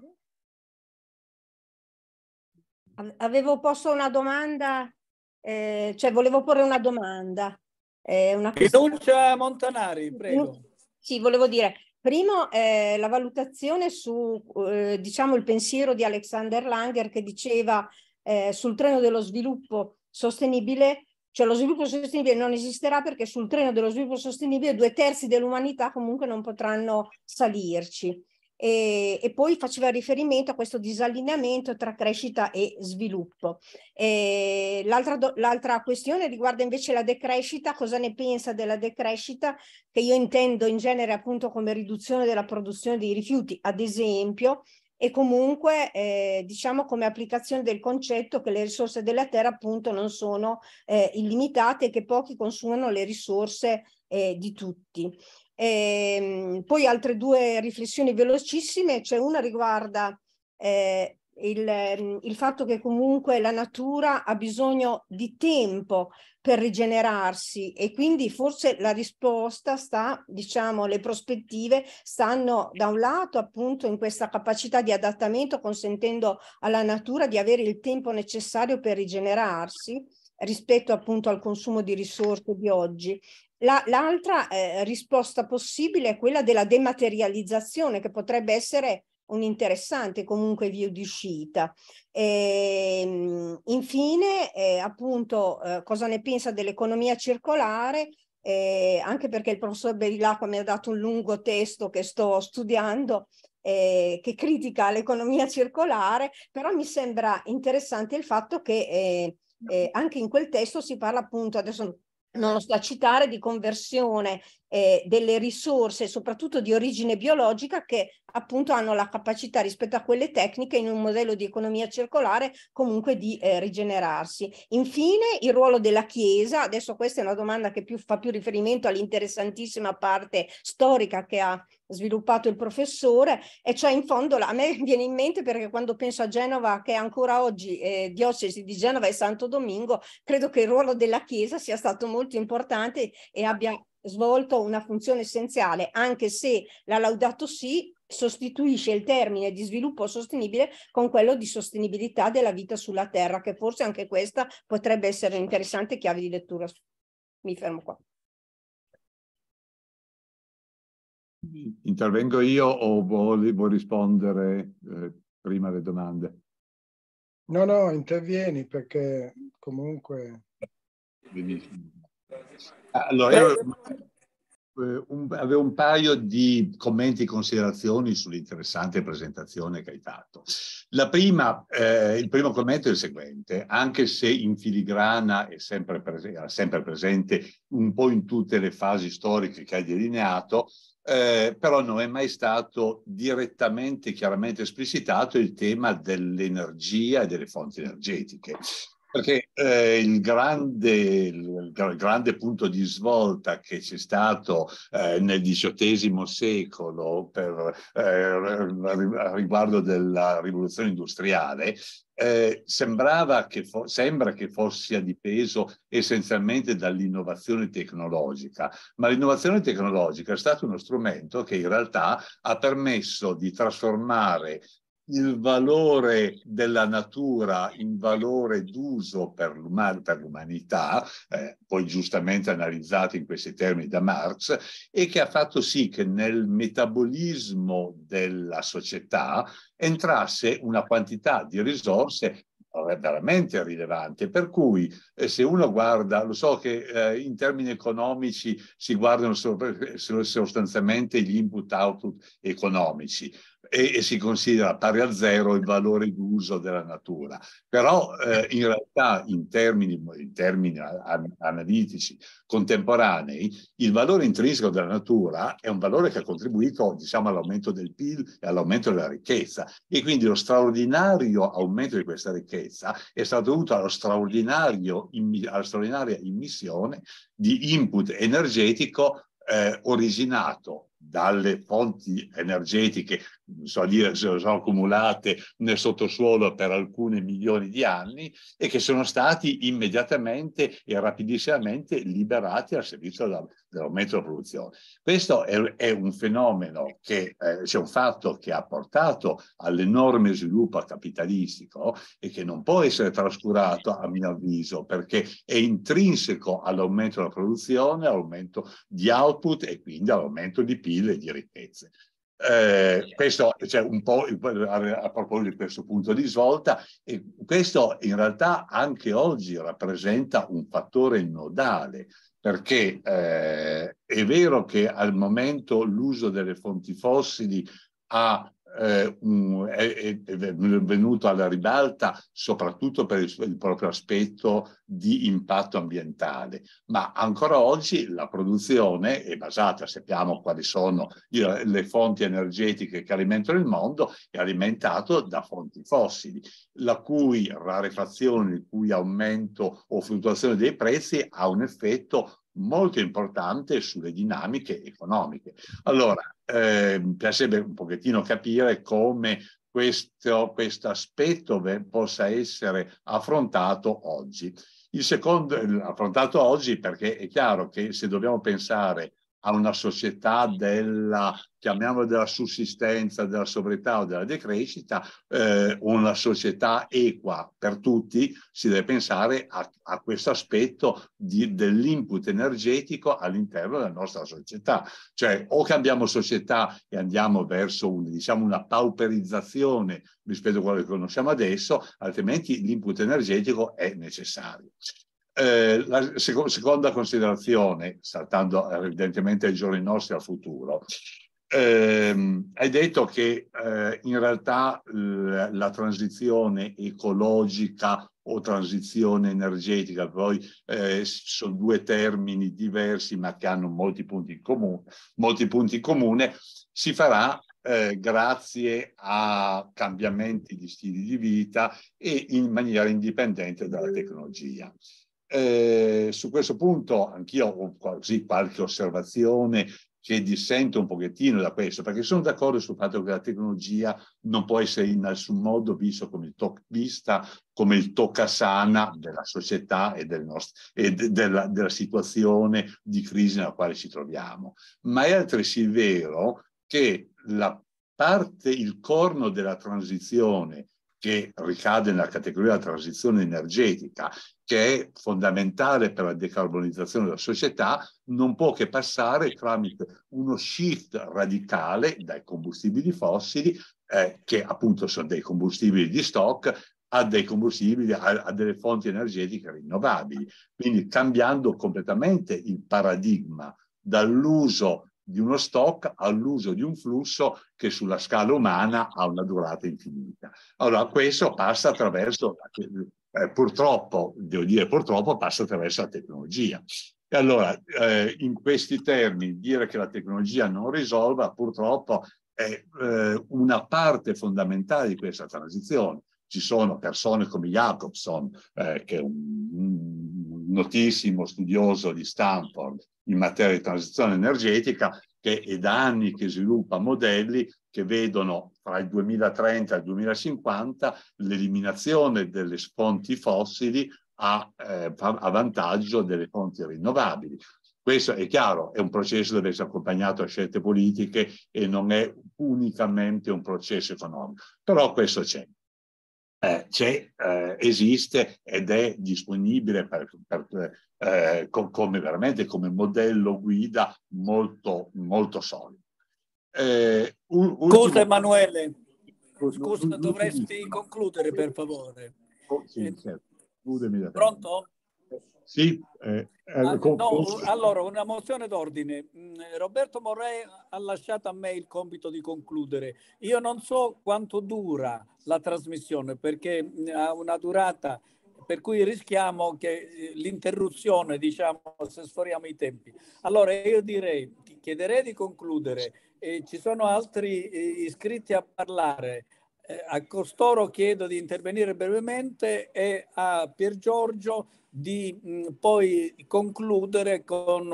Avevo posto una domanda, eh, cioè volevo porre una domanda. Eh, una Rinuncia Montanari, prego. Sì, volevo dire, primo eh, la valutazione su, eh, diciamo, il pensiero di Alexander Langer che diceva eh, sul treno dello sviluppo sostenibile, cioè lo sviluppo sostenibile non esisterà perché sul treno dello sviluppo sostenibile due terzi dell'umanità comunque non potranno salirci. E, e, poi faceva riferimento a questo disallineamento tra crescita e sviluppo. E l'altra, do, l'altra, questione riguarda invece la decrescita, cosa ne pensa della decrescita che io intendo in genere appunto come riduzione della produzione dei rifiuti, ad esempio, e comunque eh, diciamo come applicazione del concetto che le risorse della terra appunto non sono eh, illimitate e che pochi consumano le risorse eh, di tutti. E, ehm, poi altre due riflessioni velocissime, cioè una riguarda eh, il, ehm, il, fatto che comunque la natura ha bisogno di tempo per rigenerarsi e quindi forse la risposta sta, diciamo, le prospettive stanno da un lato appunto in questa capacità di adattamento consentendo alla natura di avere il tempo necessario per rigenerarsi rispetto appunto al consumo di risorse di oggi la, l'altra eh, risposta possibile è quella della dematerializzazione, che potrebbe essere un interessante comunque via di uscita. E, ehm, infine, eh, appunto, eh, cosa ne pensa dell'economia circolare? Eh, anche perché il professor Bevilacqua mi ha dato un lungo testo che sto studiando eh, che critica l'economia circolare, però mi sembra interessante il fatto che eh, eh, anche in quel testo si parla appunto, adesso non lo sto a citare, di conversione eh, delle risorse, soprattutto di origine biologica, che appunto hanno la capacità rispetto a quelle tecniche in un modello di economia circolare comunque di eh, rigenerarsi. Infine il ruolo della Chiesa, adesso questa è una domanda che più, fa più riferimento all'interessantissima parte storica che ha sviluppato il professore e cioè in fondo a me viene in mente perché quando penso a Genova che è ancora oggi eh, diocesi di Genova e Santo Domingo credo che il ruolo della Chiesa sia stato molto importante e abbia svolto una funzione essenziale, anche se la Laudato Si sostituisce il termine di sviluppo sostenibile con quello di sostenibilità della vita sulla Terra, che forse anche questa potrebbe essere un'interessante chiave di lettura. Mi fermo qua. Intervengo io o vuoi, rispondere eh, prima alle domande? No, no, intervieni perché comunque... Benissimo. Allora, eh, io eh, eh, avevo un paio di commenti e considerazioni sull'interessante presentazione che hai fatto. Prima, eh, il primo commento è il seguente, anche se in filigrana è sempre, prese, sempre presente un po' in tutte le fasi storiche che hai delineato, eh, però non è mai stato direttamente, chiaramente esplicitato il tema dell'energia e delle fonti energetiche. Perché eh, il, grande, il, grande, punto di svolta che c'è stato eh, nel XVIII secolo per, eh, riguardo della rivoluzione industriale eh, sembrava che fo- sembra che fosse dipeso essenzialmente dall'innovazione tecnologica, ma l'innovazione tecnologica è stato uno strumento che in realtà ha permesso di trasformare il valore della natura in valore d'uso per, l'umanità, eh, poi giustamente analizzato in questi termini da Marx, e che ha fatto sì che nel metabolismo della società entrasse una quantità di risorse eh, veramente rilevante. Per cui eh, se uno guarda, lo so che eh, in termini economici si guardano so, so, eh, sostanzialmente gli input-output economici, e, e, si considera pari a zero il valore d'uso della natura. Però eh, in realtà in termini, in termini analitici contemporanei, il valore intrinseco della natura è un valore che ha contribuito diciamo, all'aumento del PIL e all'aumento della ricchezza e quindi lo straordinario aumento di questa ricchezza è stato dovuto allo straordinario, alla straordinaria immissione di input energetico eh, originato dalle fonti energetiche so dire, sono accumulate nel sottosuolo per alcune milioni di anni e che sono stati immediatamente e rapidissimamente liberati al servizio dell'aumento della produzione. Questo è, è un fenomeno che eh, c'è un fatto che ha portato all'enorme sviluppo capitalistico e che non può essere trascurato a mio avviso perché è intrinseco all'aumento della produzione, all'aumento di output e quindi all'aumento di pile e di ricchezze. Eh, questo cioè, un po' eh, a proposito di questo punto di svolta, e questo in realtà anche oggi rappresenta un fattore nodale, perché eh, è vero che al momento l'uso delle fonti fossili ha eh, un, è, è, venuto alla ribalta soprattutto per il, il, proprio aspetto di impatto ambientale, ma ancora oggi la produzione è basata, sappiamo quali sono le fonti energetiche che alimentano il mondo, è alimentato da fonti fossili, la cui rarefazione, il cui aumento o fluttuazione dei prezzi ha un effetto molto importante sulle dinamiche economiche. Allora, eh, mi piacerebbe un pochettino capire come questo, questo aspetto possa essere affrontato oggi. Il secondo, eh, affrontato oggi perché è chiaro che se dobbiamo pensare a una società della, chiamiamola della sussistenza, della sovranità o della decrescita, eh, una società equa per tutti, si deve pensare a, a questo aspetto dell'input energetico all'interno della nostra società. Cioè o cambiamo società e andiamo verso un, diciamo, una pauperizzazione rispetto a quello che conosciamo adesso, altrimenti l'input energetico è necessario. Eh, la seco seconda considerazione, saltando eh, evidentemente ai giorni nostri al futuro, ehm, hai detto che eh, in realtà la transizione ecologica o transizione energetica, poi eh, sono due termini diversi ma che hanno molti punti in comune, molti punti in comune si farà eh, grazie a cambiamenti di stili di vita e in maniera indipendente dalla tecnologia. Eh, su questo punto anch'io ho così qualche osservazione che dissento un pochettino da questo, perché sono d'accordo sul fatto che la tecnologia non può essere in nessun modo vista come il, to- vista come il toccasana della società e, del nost- e de- della, della situazione di crisi nella quale ci troviamo. Ma è altresì vero che la parte, il corno della transizione che ricade nella categoria della transizione energetica che è fondamentale per la decarbonizzazione della società, non può che passare tramite uno shift radicale dai combustibili fossili, eh, che appunto sono dei combustibili di stock, a dei combustibili, a, a, delle fonti energetiche rinnovabili. Quindi cambiando completamente il paradigma dall'uso di uno stock all'uso di un flusso che sulla scala umana ha una durata infinita. Allora questo passa attraverso eh, purtroppo, devo dire purtroppo, passa attraverso la tecnologia. E allora, eh, in questi termini, dire che la tecnologia non risolva purtroppo è eh, una parte fondamentale di questa transizione. Ci sono persone come Jacobson, eh, che è un notissimo studioso di Stanford in materia di transizione energetica, che è da anni che sviluppa modelli che vedono tra il 2030 e il 2050 l'eliminazione delle fonti fossili a, eh, a vantaggio delle fonti rinnovabili. Questo è chiaro, è un processo che deve essere accompagnato a scelte politiche e non è unicamente un processo economico, però questo c'è. Eh, c'è, eh, esiste ed è disponibile per, per, eh, con, come veramente come modello guida molto, molto solido. Eh, un, Scusa Emanuele, scusa, dovresti concludere per favore. Oh, sì, certo. Pronto? Sì, eh, ah, con, no, allora una mozione d'ordine. Mm, Roberto Morrei ha lasciato a me il compito di concludere. Io non so quanto dura la trasmissione perché mm, ha una durata per cui rischiamo che eh, l'interruzione, diciamo, se sforiamo i tempi. Allora io direi, ti chiederei di concludere. Eh, ci sono altri eh, iscritti a parlare. Eh, a costoro chiedo di intervenire brevemente e a Pier Giorgio di mh, mm, poi concludere con,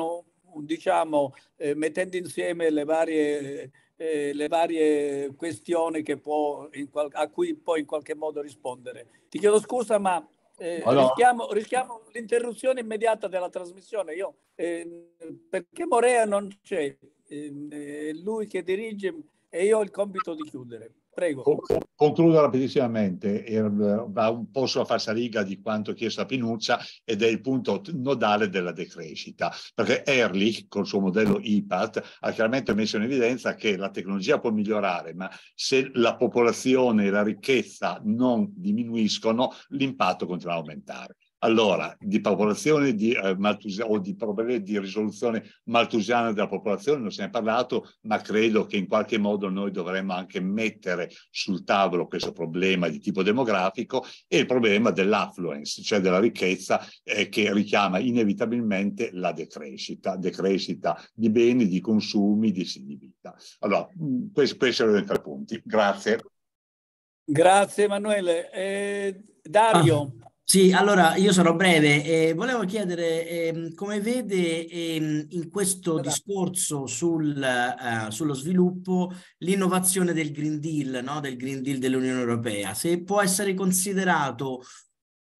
diciamo, eh, mettendo insieme le varie, eh, eh le varie questioni qual- a cui puoi in qualche modo rispondere. Ti chiedo scusa, ma eh, allora. rischiamo, rischiamo, l'interruzione immediata della trasmissione. Io, eh, perché Morea non c'è, è eh, lui che dirige e io ho il compito di chiudere. Prego. Concludo rapidissimamente, eh, va un po' sulla falsariga di quanto chiesto a Pinuccia ed è il punto nodale della decrescita, perché Ehrlich col suo modello IPAT ha chiaramente messo in evidenza che la tecnologia può migliorare, ma se la popolazione e la ricchezza non diminuiscono, l'impatto continua a aumentare. Allora, di popolazione di, eh, o di problemi di risoluzione maltusiana della popolazione non se ne è parlato, ma credo che in qualche modo noi dovremmo anche mettere sul tavolo questo problema di tipo demografico e il problema dell'affluence, cioè della ricchezza eh, che richiama inevitabilmente la decrescita, decrescita di beni, di consumi, di stili vita. Allora, mm, questi, questi erano i tre punti. Grazie. Grazie Emanuele. Eh, Dario. Ah. Sì, allora io sarò breve. Eh, volevo chiedere eh, come vede eh, in questo discorso sul, eh, sullo sviluppo l'innovazione del Green Deal, no? del Green Deal dell'Unione Europea, se può essere considerato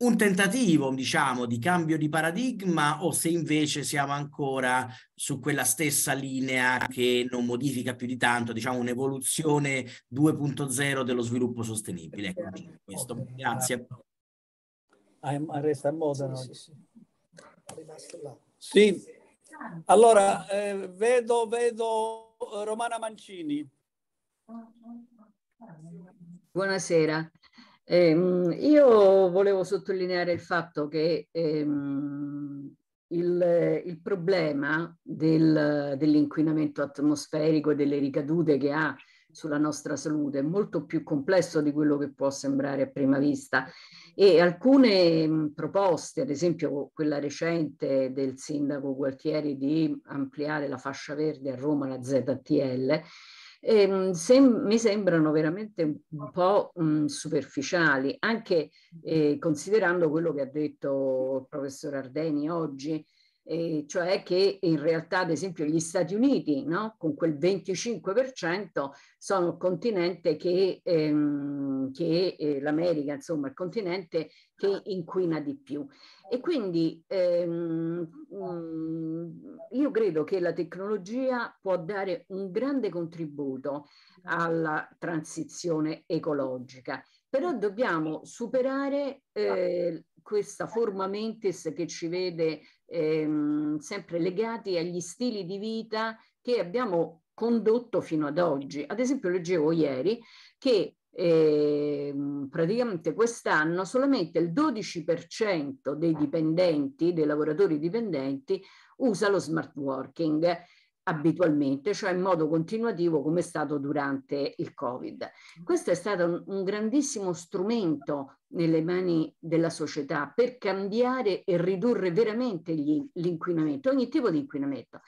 un tentativo, diciamo, di cambio di paradigma o se invece siamo ancora su quella stessa linea che non modifica più di tanto, diciamo, un'evoluzione 2.0 dello sviluppo sostenibile. Ecco, questo. Grazie. Certo a, ah, resta a Modena. Sì, sì, sì. sì. Allora, eh, vedo, vedo eh, Romana Mancini. Buonasera. Eh, io volevo sottolineare il fatto che ehm, il, il, problema del, dell'inquinamento atmosferico e delle ricadute che ha sulla nostra salute, è molto più complesso di quello che può sembrare a prima vista. E alcune mh, proposte, ad esempio quella recente del sindaco Gualtieri di ampliare la fascia verde a Roma, la ZTL, eh, sem mi sembrano veramente un po' mh, superficiali, anche eh, considerando quello che ha detto il professor Ardeni oggi, eh, cioè che in realtà ad esempio gli Stati Uniti no? con quel 25% sono il continente che, ehm, che eh, l'America insomma il continente che inquina di più e quindi ehm, mm, io credo che la tecnologia può dare un grande contributo alla transizione ecologica però dobbiamo superare eh, questa forma mentis che ci vede ehm, sempre legati agli stili di vita che abbiamo condotto fino ad oggi. Ad esempio leggevo ieri che eh, praticamente quest'anno solamente il 12% dei dipendenti, dei lavoratori dipendenti, usa lo smart working abitualmente, cioè in modo continuativo come è stato durante il Covid. Mm. Questo è stato un, un grandissimo strumento nelle mani della società per cambiare e ridurre veramente gli, l'inquinamento, ogni tipo di inquinamento.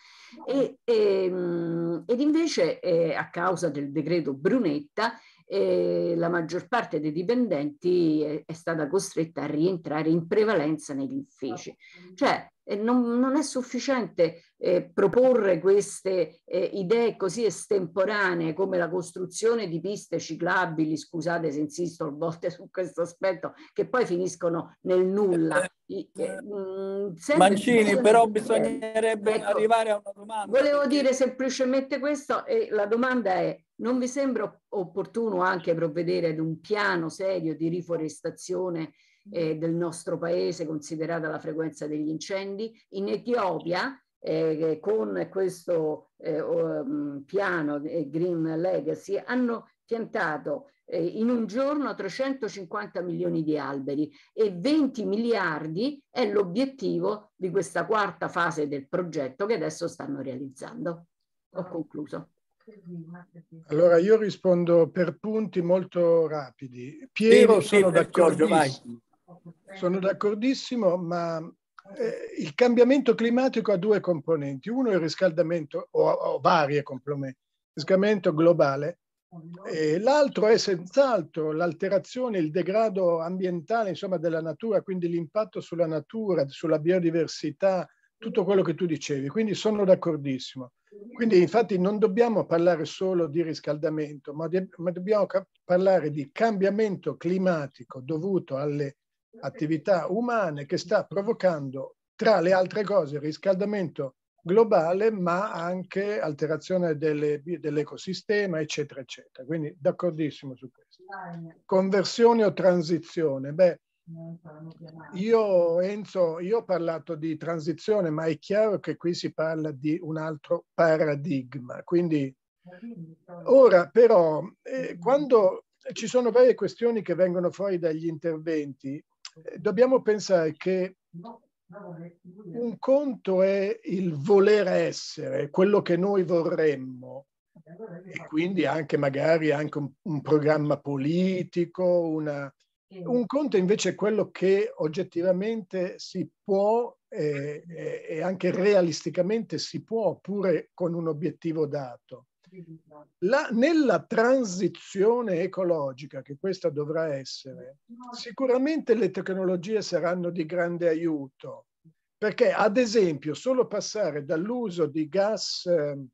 E, e, ehm, ed invece eh, a causa del decreto Brunetta eh, la maggior parte dei dipendenti è, è stata costretta a rientrare in prevalenza negli uffici. Certo. Cioè non, non, è sufficiente eh, proporre queste eh, idee così estemporanee come la costruzione di piste ciclabili, scusate se insisto a volte su questo aspetto, che poi finiscono nel nulla. I, eh, mm, Mancini, però bisognerebbe ecco, arrivare a una domanda. Volevo perché... dire semplicemente questo e la domanda è non vi sembra opportuno anche provvedere ad un piano serio di riforestazione eh, del nostro paese, considerata la frequenza degli incendi. In Etiopia, eh, con questo eh, um, piano eh, Green Legacy, hanno piantato eh, in un giorno 350 milioni di alberi e 20 miliardi è l'obiettivo di questa quarta fase del progetto che adesso stanno realizzando. Ho concluso. Allora io rispondo per punti molto rapidi. Piero, sì, sono d'accordo, vai. Sono d'accordissimo, ma eh, il cambiamento climatico ha due componenti. Uno è il riscaldamento, o, o varie componenti, riscaldamento globale, e l'altro è senz'altro l'alterazione, il degrado ambientale, insomma, della natura, quindi l'impatto sulla natura, sulla biodiversità, tutto quello che tu dicevi. Quindi sono d'accordissimo. Quindi infatti non dobbiamo parlare solo di riscaldamento, ma, di, ma dobbiamo parlare di cambiamento climatico dovuto alle attività umane che sta provocando, tra le altre cose, riscaldamento globale, ma anche alterazione delle, dell'ecosistema, eccetera, eccetera. Quindi d'accordissimo su questo. Conversione o transizione? Beh, io, Enzo, io ho parlato di transizione, ma è chiaro che qui si parla di un altro paradigma. Quindi, ora però, eh, quando ci sono varie questioni che vengono fuori dagli interventi, eh, dobbiamo pensare che un conto è il voler essere, quello che noi vorremmo, e quindi anche magari anche un, un programma politico, una... un conto invece è quello che oggettivamente si può eh, eh, e anche realisticamente si può, pure con un obiettivo dato. La, nella transizione ecologica che questa dovrà essere, sicuramente le tecnologie saranno di grande aiuto, perché ad esempio solo passare dall'uso di gas, ehm,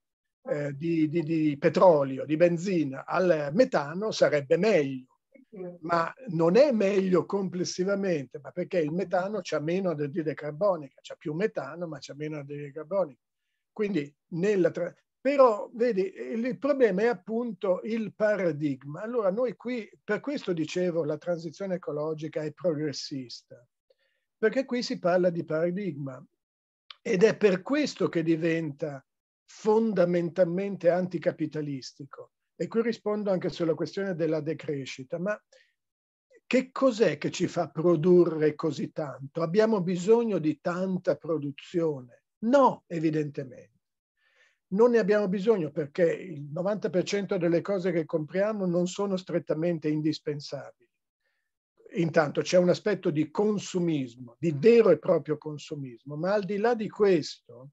eh, di, di, di petrolio, di benzina al metano sarebbe meglio ma non è meglio complessivamente, ma perché il metano c'ha meno anidride carbonica, c'è più metano, ma c'è meno anidride carbonica. Quindi nella, però, vedi, il problema è appunto il paradigma. Allora, noi qui, per questo dicevo, la transizione ecologica è progressista, perché qui si parla di paradigma ed è per questo che diventa fondamentalmente anticapitalistico. E qui rispondo anche sulla questione della decrescita, ma che cos'è che ci fa produrre così tanto? Abbiamo bisogno di tanta produzione? No, evidentemente non ne abbiamo bisogno perché il 90% delle cose che compriamo non sono strettamente indispensabili. Intanto c'è un aspetto di consumismo, di vero e proprio consumismo, ma al di là di questo,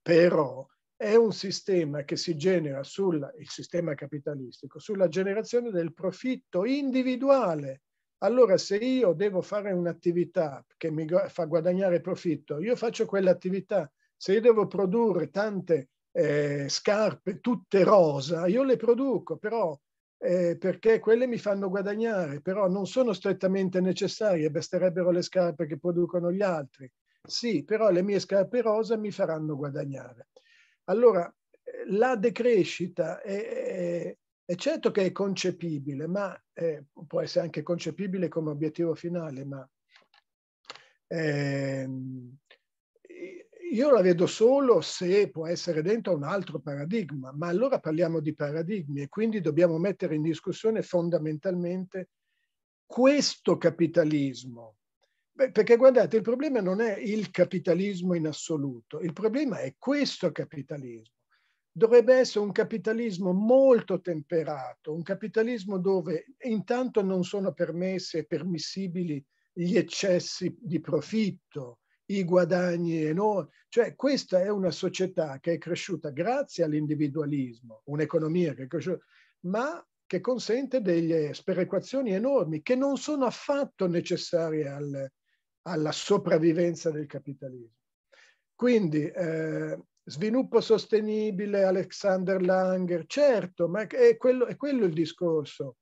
però, è un sistema che si genera sul sistema capitalistico, sulla generazione del profitto individuale. Allora se io devo fare un'attività che mi fa guadagnare profitto, io faccio quell'attività. Se io devo produrre tante eh, scarpe tutte rosa, io le produco, però eh, perché quelle mi fanno guadagnare, però non sono strettamente necessarie, basterebbero le scarpe che producono gli altri. Sì, però le mie scarpe rosa mi faranno guadagnare. Allora, eh, la decrescita è, è, è certo che è concepibile, ma eh, può essere anche concepibile come obiettivo finale, ma ehm, io la vedo solo se può essere dentro un altro paradigma, ma allora parliamo di paradigmi e quindi dobbiamo mettere in discussione fondamentalmente questo capitalismo. Beh, perché guardate, il problema non è il capitalismo in assoluto, il problema è questo capitalismo. Dovrebbe essere un capitalismo molto temperato, un capitalismo dove intanto non sono permessi e permissibili gli eccessi di profitto, i guadagni enormi. Cioè questa è una società che è cresciuta grazie all'individualismo, un'economia che è cresciuta, ma che consente delle sperequazioni enormi che non sono affatto necessarie al, alla sopravvivenza del capitalismo. Quindi eh, sviluppo sostenibile, Alexander Langer, certo, ma è quello, è quello il discorso.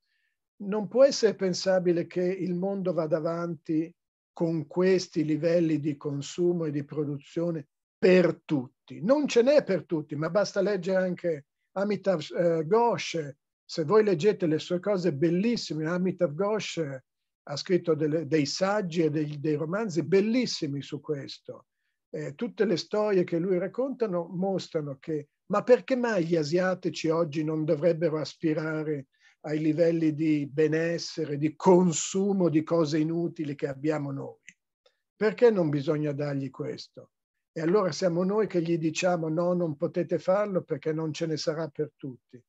Non può essere pensabile che il mondo vada avanti con questi livelli di consumo e di produzione per tutti. Non ce n'è per tutti, ma basta leggere anche Amitav eh, Ghosh. Se voi leggete le sue cose bellissime, Amitav Ghosh ha scritto delle, dei saggi e dei, dei, romanzi bellissimi su questo. Eh, tutte le storie che lui raccontano mostrano che ma perché mai gli asiatici oggi non dovrebbero aspirare ai livelli di benessere, di consumo di cose inutili che abbiamo noi. Perché non bisogna dargli questo? E allora siamo noi che gli diciamo no, non potete farlo perché non ce ne sarà per tutti.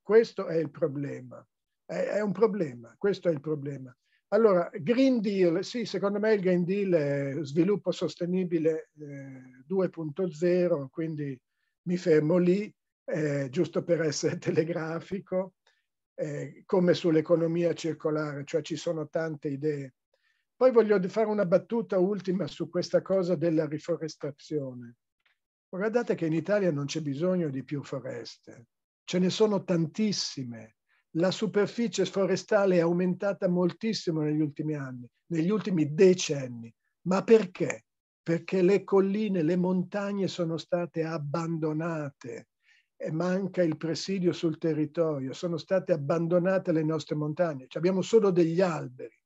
Questo è il problema. È, è un problema, questo è il problema. Allora, Green Deal, sì, secondo me il Green Deal è sviluppo sostenibile eh, 2.0, quindi mi fermo lì, eh, giusto per essere telegrafico eh, come sull'economia circolare, cioè ci sono tante idee. Poi voglio fare una battuta ultima su questa cosa della riforestazione. Guardate che in Italia non c'è bisogno di più foreste, ce ne sono tantissime. La superficie forestale è aumentata moltissimo negli ultimi anni, negli ultimi decenni. Ma perché? Perché le colline, le montagne sono state abbandonate manca il presidio sul territorio, sono state abbandonate le nostre montagne, cioè abbiamo solo degli alberi,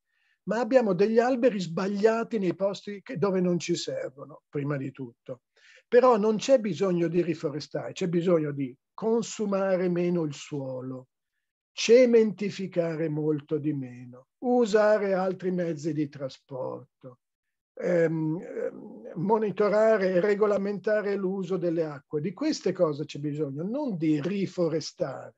ma abbiamo degli alberi sbagliati nei posti che, dove non ci servono, prima di tutto. Però non c'è bisogno di riforestare, c'è bisogno di consumare meno il suolo, cementificare molto di meno, usare altri mezzi di trasporto, ehm, ehm monitorare e regolamentare l'uso delle acque. Di queste cose c'è bisogno, non di riforestare.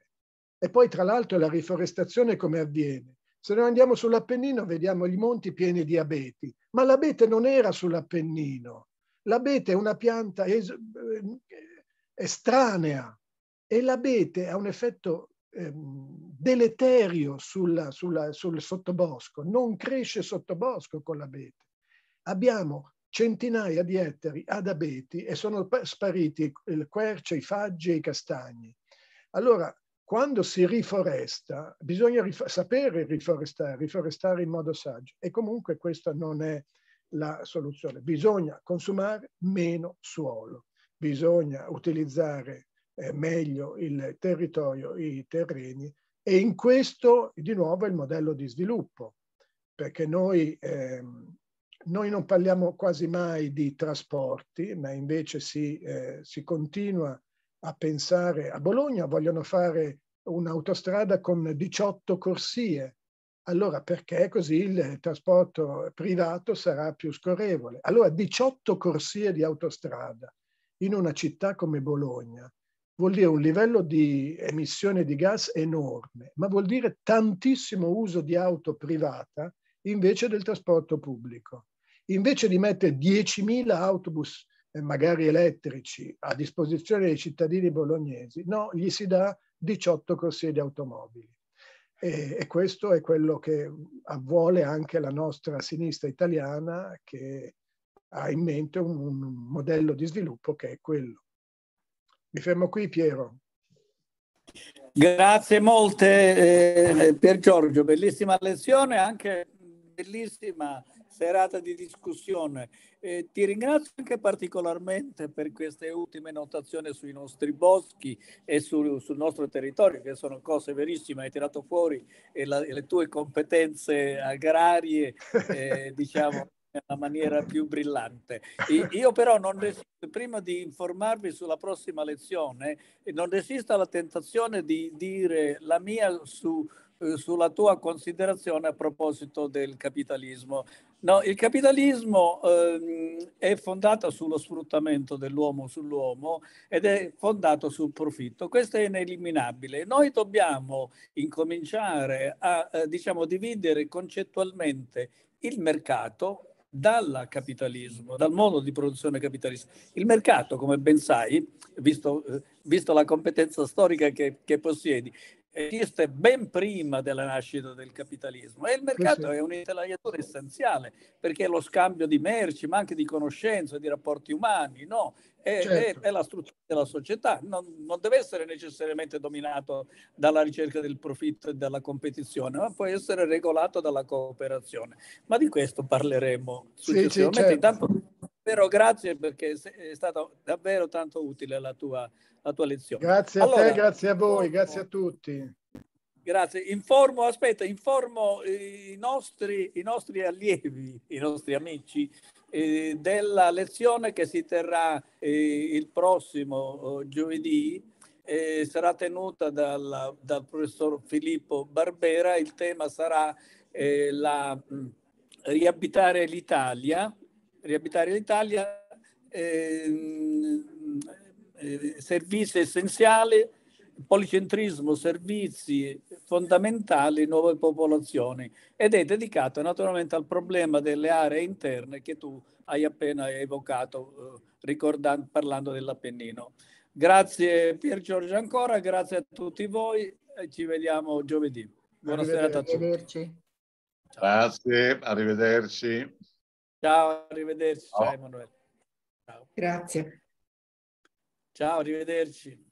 E poi tra l'altro la riforestazione come avviene? Se noi andiamo sull'Appennino vediamo i monti pieni di abeti, ma l'abete non era sull'Appennino. L'abete è una pianta es- eh, estranea e l'abete ha un effetto ehm, deleterio sulla, sulla, sul sottobosco, non cresce sottobosco con l'abete. Abbiamo centinaia di ettari ad abeti e sono spariti il querce, i faggi e i castagni. Allora, quando si riforesta, bisogna rif- sapere riforestare, riforestare in modo saggio e comunque questa non è la soluzione. Bisogna consumare meno suolo, bisogna utilizzare eh, meglio il territorio, i terreni e in questo di nuovo è il modello di sviluppo, perché noi ehm, noi non parliamo quasi mai di trasporti, ma invece si, eh, si continua a pensare a Bologna, vogliono fare un'autostrada con 18 corsie. Allora perché così il trasporto privato sarà più scorrevole? Allora 18 corsie di autostrada in una città come Bologna vuol dire un livello di emissione di gas enorme, ma vuol dire tantissimo uso di auto privata invece del trasporto pubblico invece di mettere 10.000 autobus eh, magari elettrici a disposizione dei cittadini bolognesi, no, gli si dà 18 corsie di automobili. E, e, questo è quello che vuole anche la nostra sinistra italiana che ha in mente un, un modello di sviluppo che è quello. Mi fermo qui Piero. Grazie molte eh, eh per Giorgio, bellissima lezione, anche bellissima serata di discussione. Eh, ti ringrazio anche particolarmente per queste ultime notazioni sui nostri boschi e su, sul nostro territorio, che sono cose verissime, hai tirato fuori e eh, la, le tue competenze agrarie, eh, diciamo, nella maniera più brillante. Io però non resisto, prima di informarvi sulla prossima lezione, non resisto alla tentazione di dire la mia su eh, sulla tua considerazione a proposito del capitalismo. No, il capitalismo ehm, è fondato sullo sfruttamento dell'uomo sull'uomo ed è fondato sul profitto. Questo è ineliminabile. Noi dobbiamo incominciare a eh, diciamo, dividere concettualmente il mercato dal capitalismo, dal modo di produzione capitalista. Il mercato, come ben sai, visto, eh, visto la competenza storica che, che, possiedi, esiste ben prima della nascita del capitalismo e il mercato è un interlaiatore essenziale perché è lo scambio di merci ma anche di conoscenze, di rapporti umani, no? È, certo. è, è la struttura della società, non, non, deve essere necessariamente dominato dalla ricerca del profitto e dalla competizione, ma può essere regolato dalla cooperazione. Ma di questo parleremo successivamente. Sì, sì, certo. Intanto però grazie perché è stata davvero tanto utile la tua, la tua lezione. Grazie allora, a te, grazie a voi, grazie a tutti. Grazie. Informo, aspetta, informo eh, i nostri, i nostri allievi, i nostri amici eh, della lezione che si terrà eh, il prossimo oh, eh, giovedì. sarà tenuta dal, dal, professor Filippo Barbera. Il tema sarà eh, la, mm, riabitare l'Italia riabitare l'Italia, eh, eh, servizi essenziali, policentrismo, servizi fondamentali, nuove popolazioni ed è dedicato naturalmente al problema delle aree interne che tu hai appena evocato eh, parlando dell'Appennino. Grazie Pier Giorgio ancora, grazie a tutti voi e ci vediamo giovedì. Buona serata a tutti. Grazie, arrivederci. Ciao, arrivederci. Ciao, Ciao Emanuele. Ciao. Grazie. Ciao, arrivederci.